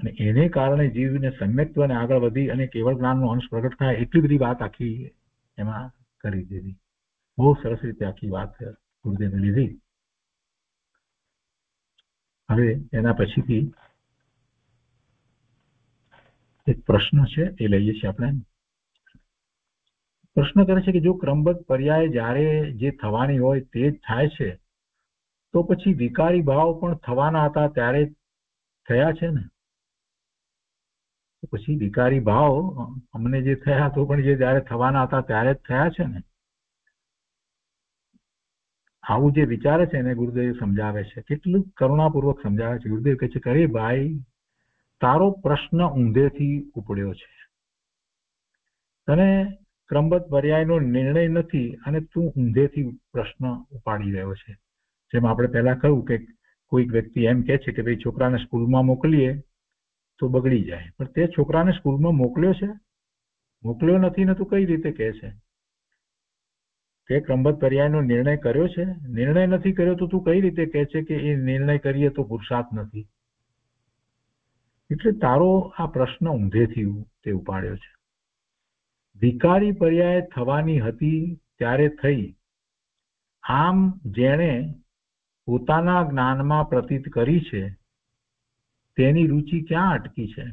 અને એને કારણે જીવને અને આગળ વધી અને કેવળ જ્ઞાનનો અંશ પ્રગટ થાય એટલી બધી વાત આખી એમાં કરી દીધી બહુ સરસ રીતે આખી વાત ગુરુદેવે લીધી હવે એના પછીથી એક પ્રશ્ન છે એ લઈએ છીએ આપણે પ્રશ્ન કરે છે કે જો ક્રમબદ્ધ પર્યાય જ્યારે જે થવાની હોય તે જ થાય છે તો પછી વિકારી ભાવ પણ થવાના હતા ત્યારે થયા છે ને પછી વિકારી ભાવ અમને જે થયા તો પણ જે જયારે થવાના હતા ત્યારે જ થયા છે ને આવું જે વિચારે છે એને ગુરુદેવ સમજાવે છે કેટલું કરુણાપૂર્વક સમજાવે છે ગુરુદેવ કહે છે અરે ભાઈ તારો પ્રશ્ન ઊંધેથી ઉપડ્યો છે તને ક્રમબદ્ધ પર્યાયનો નિર્ણય નથી અને તું ઊંધેથી પ્રશ્ન ઉપાડી રહ્યો છે જેમ આપણે પહેલા કહ્યું કે કોઈક વ્યક્તિ એમ કે છે કે ભાઈ છોકરાને સ્કૂલમાં મોકલીએ તો બગડી જાય પણ તે છોકરાને સ્કૂલમાં મોકલ્યો છે મોકલ્યો નથી ને તું કઈ રીતે કહે છે તે ક્રમબદ્ધ પર્યાયનો નિર્ણય કર્યો છે નિર્ણય નથી કર્યો તો તું કઈ રીતે કહે છે કે એ નિર્ણય કરીએ તો પુરુષાર્થ નથી એટલે તારો આ પ્રશ્ન ઊંધેથી તે ઉપાડ્યો છે વિકારી પર્યાય થવાની હતી ત્યારે થઈ આમ જેણે પોતાના જ્ઞાનમાં પ્રતીત કરી છે તેની રુચિ ક્યાં અટકી છે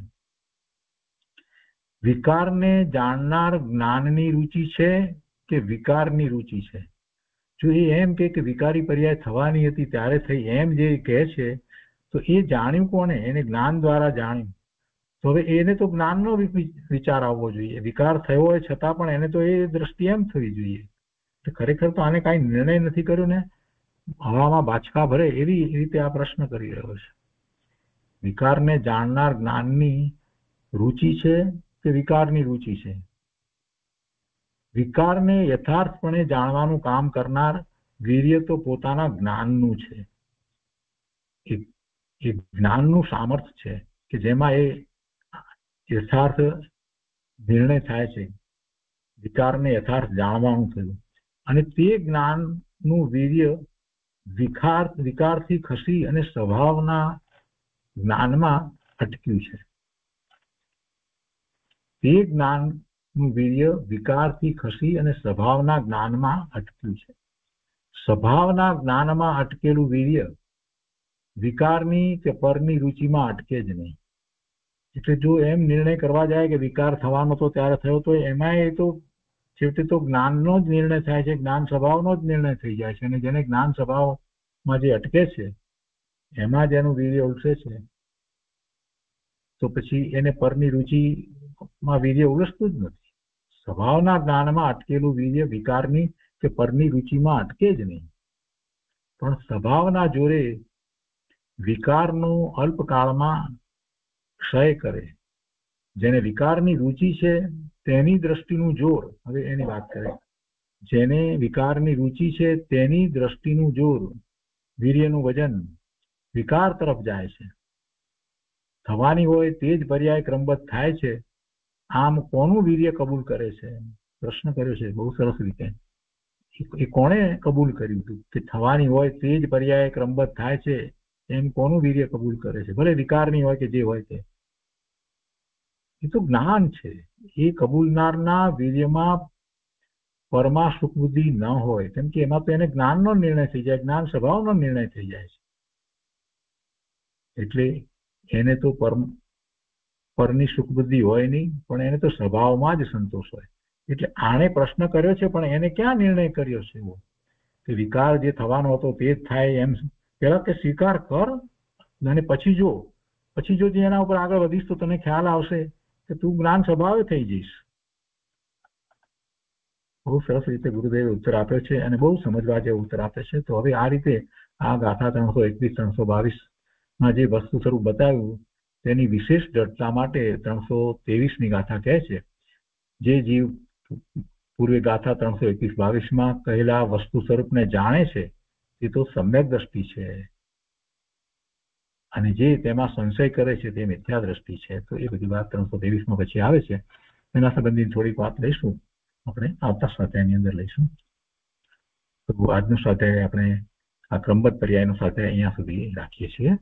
વિકારને જાણનાર જ્ઞાનની રુચિ છે કે વિકારની રુચિ છે જો એ એમ કે વિકારી પર્યાય થવાની હતી ત્યારે થઈ એમ જે કહે છે તો એ જાણ્યું કોને એને જ્ઞાન દ્વારા જાણ્યું તો હવે એને તો જ્ઞાનનો વિચાર આવવો જોઈએ વિકાર થયો હોય છતાં પણ એને તો એ દ્રષ્ટિ એમ થવી જોઈએ તો ખરેખર તો આને કાંઈ નિર્ણય નથી કર્યો ને હવામાં બાચકા ભરે એવી રીતે આ પ્રશ્ન કરી રહ્યો છે વિકારને જાણનાર જ્ઞાનની રુચિ છે કે વિકારની રુચિ છે વિકારને યથાર્થપણે જાણવાનું કામ કરનાર વીર્ય તો પોતાના જ્ઞાનનું છે એ જ્ઞાનનું સામર્થ્ય છે કે જેમાં એ યથાર્થ નિર્ણય થાય છે વિકારને યથાર્થ જાણવાનું થયું અને તે જ્ઞાનનું વીર્ય વિકાર વિકારથી ખસી અને સ્વભાવના જ્ઞાનમાં અટક્યું છે તે જ્ઞાન નું વીર્ય વિકારથી ખસી અને સ્વભાવના જ્ઞાનમાં અટક્યું છે સ્વભાવના જ્ઞાનમાં અટકેલું વીર્ય વિકારની કે પરની રુચિમાં અટકે જ નહીં એટલે જો એમ નિર્ણય કરવા જાય કે વિકાર થવાનો તો ત્યારે થયો તો એમાં એ તો છેવટે તો જ્ઞાનનો જ નિર્ણય થાય છે જ્ઞાન સ્વભાવનો જ નિર્ણય થઈ જાય છે અને જેને જ્ઞાન સ્વભાવમાં જે અટકે છે એમાં જેનું વીર્ય ઉલસે છે તો પછી એને પરની રુચિમાં વીર્ય ઉલસતું જ નથી સ્વભાવના જ્ઞાનમાં અટકેલું વીર્ય વિકારની કે પરની રુચિમાં અટકે જ નહીં પણ સ્વભાવના જોરે વિકારનો અલ્પકાળમાં ક્ષય કરે જેને વિકારની રુચિ છે તેની દ્રષ્ટિનું જોર હવે એની વાત કરે જેને વિકારની રુચિ છે તેની દ્રષ્ટિનું જોર વીર્યનું વજન વિકાર તરફ જાય છે થવાની હોય તે જ પર્યાય ક્રમબદ્ધ થાય છે આમ કોનું વીર્ય કબૂલ કરે છે પ્રશ્ન કર્યો છે બહુ સરસ રીતે એ કોણે કબૂલ કર્યું હતું કે થવાની હોય તે જ પર્યાય ક્રમબદ્ધ થાય છે એમ કોનું વીર્ય કબૂલ કરે છે ભલે વિકારની હોય કે જે હોય તે એ તો જ્ઞાન છે એ કબૂલનારના વીર્યમાં પરમા સુખબુદ્ધિ ન હોય કેમ કે એમાં તો એને જ્ઞાનનો નિર્ણય થઈ જાય જ્ઞાન સ્વભાવનો નિર્ણય થઈ જાય છે એટલે એને તો પરમ પરની સુખ હોય નહીં પણ એને તો સ્વભાવમાં જ સંતોષ હોય એટલે આણે પ્રશ્ન કર્યો છે પણ એને ક્યાં નિર્ણય કર્યો છે એવો કે વિકાર જે થવાનો હતો તે જ થાય એમ પહેલા કે સ્વીકાર કર અને પછી જો પછી જો એના ઉપર આગળ વધીશ તો તને ખ્યાલ આવશે કે તું જ્ઞાન સ્વભાવે થઈ જઈશ બહુ સરસ રીતે ગુરુદેવે ઉત્તર આપ્યો છે અને બહુ સમજવા જેવો ઉત્તર આપે છે તો હવે આ રીતે આ ગાથા ત્રણસો એકવીસ ત્રણસો બાવીસ માં જે વસ્તુ સ્વરૂપ બતાવ્યું તેની વિશેષ જડતા માટે ત્રણસો ની ગાથા કહે છે જે જીવ પૂર્વે ગાથા ત્રણસો એકવીસ બાવીસમાં કહેલા વસ્તુ સ્વરૂપને જાણે છે તે તો સમ્યક દ્રષ્ટિ છે અને જે તેમાં સંશય કરે છે તે મિથ્યા દ્રષ્ટિ છે તો એ બધી વાત ત્રણસો માં પછી આવે છે એના સંબંધી થોડીક વાત લઈશું આપણે આવતા સ્વાધ્યાયની અંદર લઈશું તો આજનું સ્વાધ્યાય આપણે આ ક્રમબદ્ધ પર્યાયનું સ્વાધ્યાય અહીંયા સુધી રાખીએ છીએ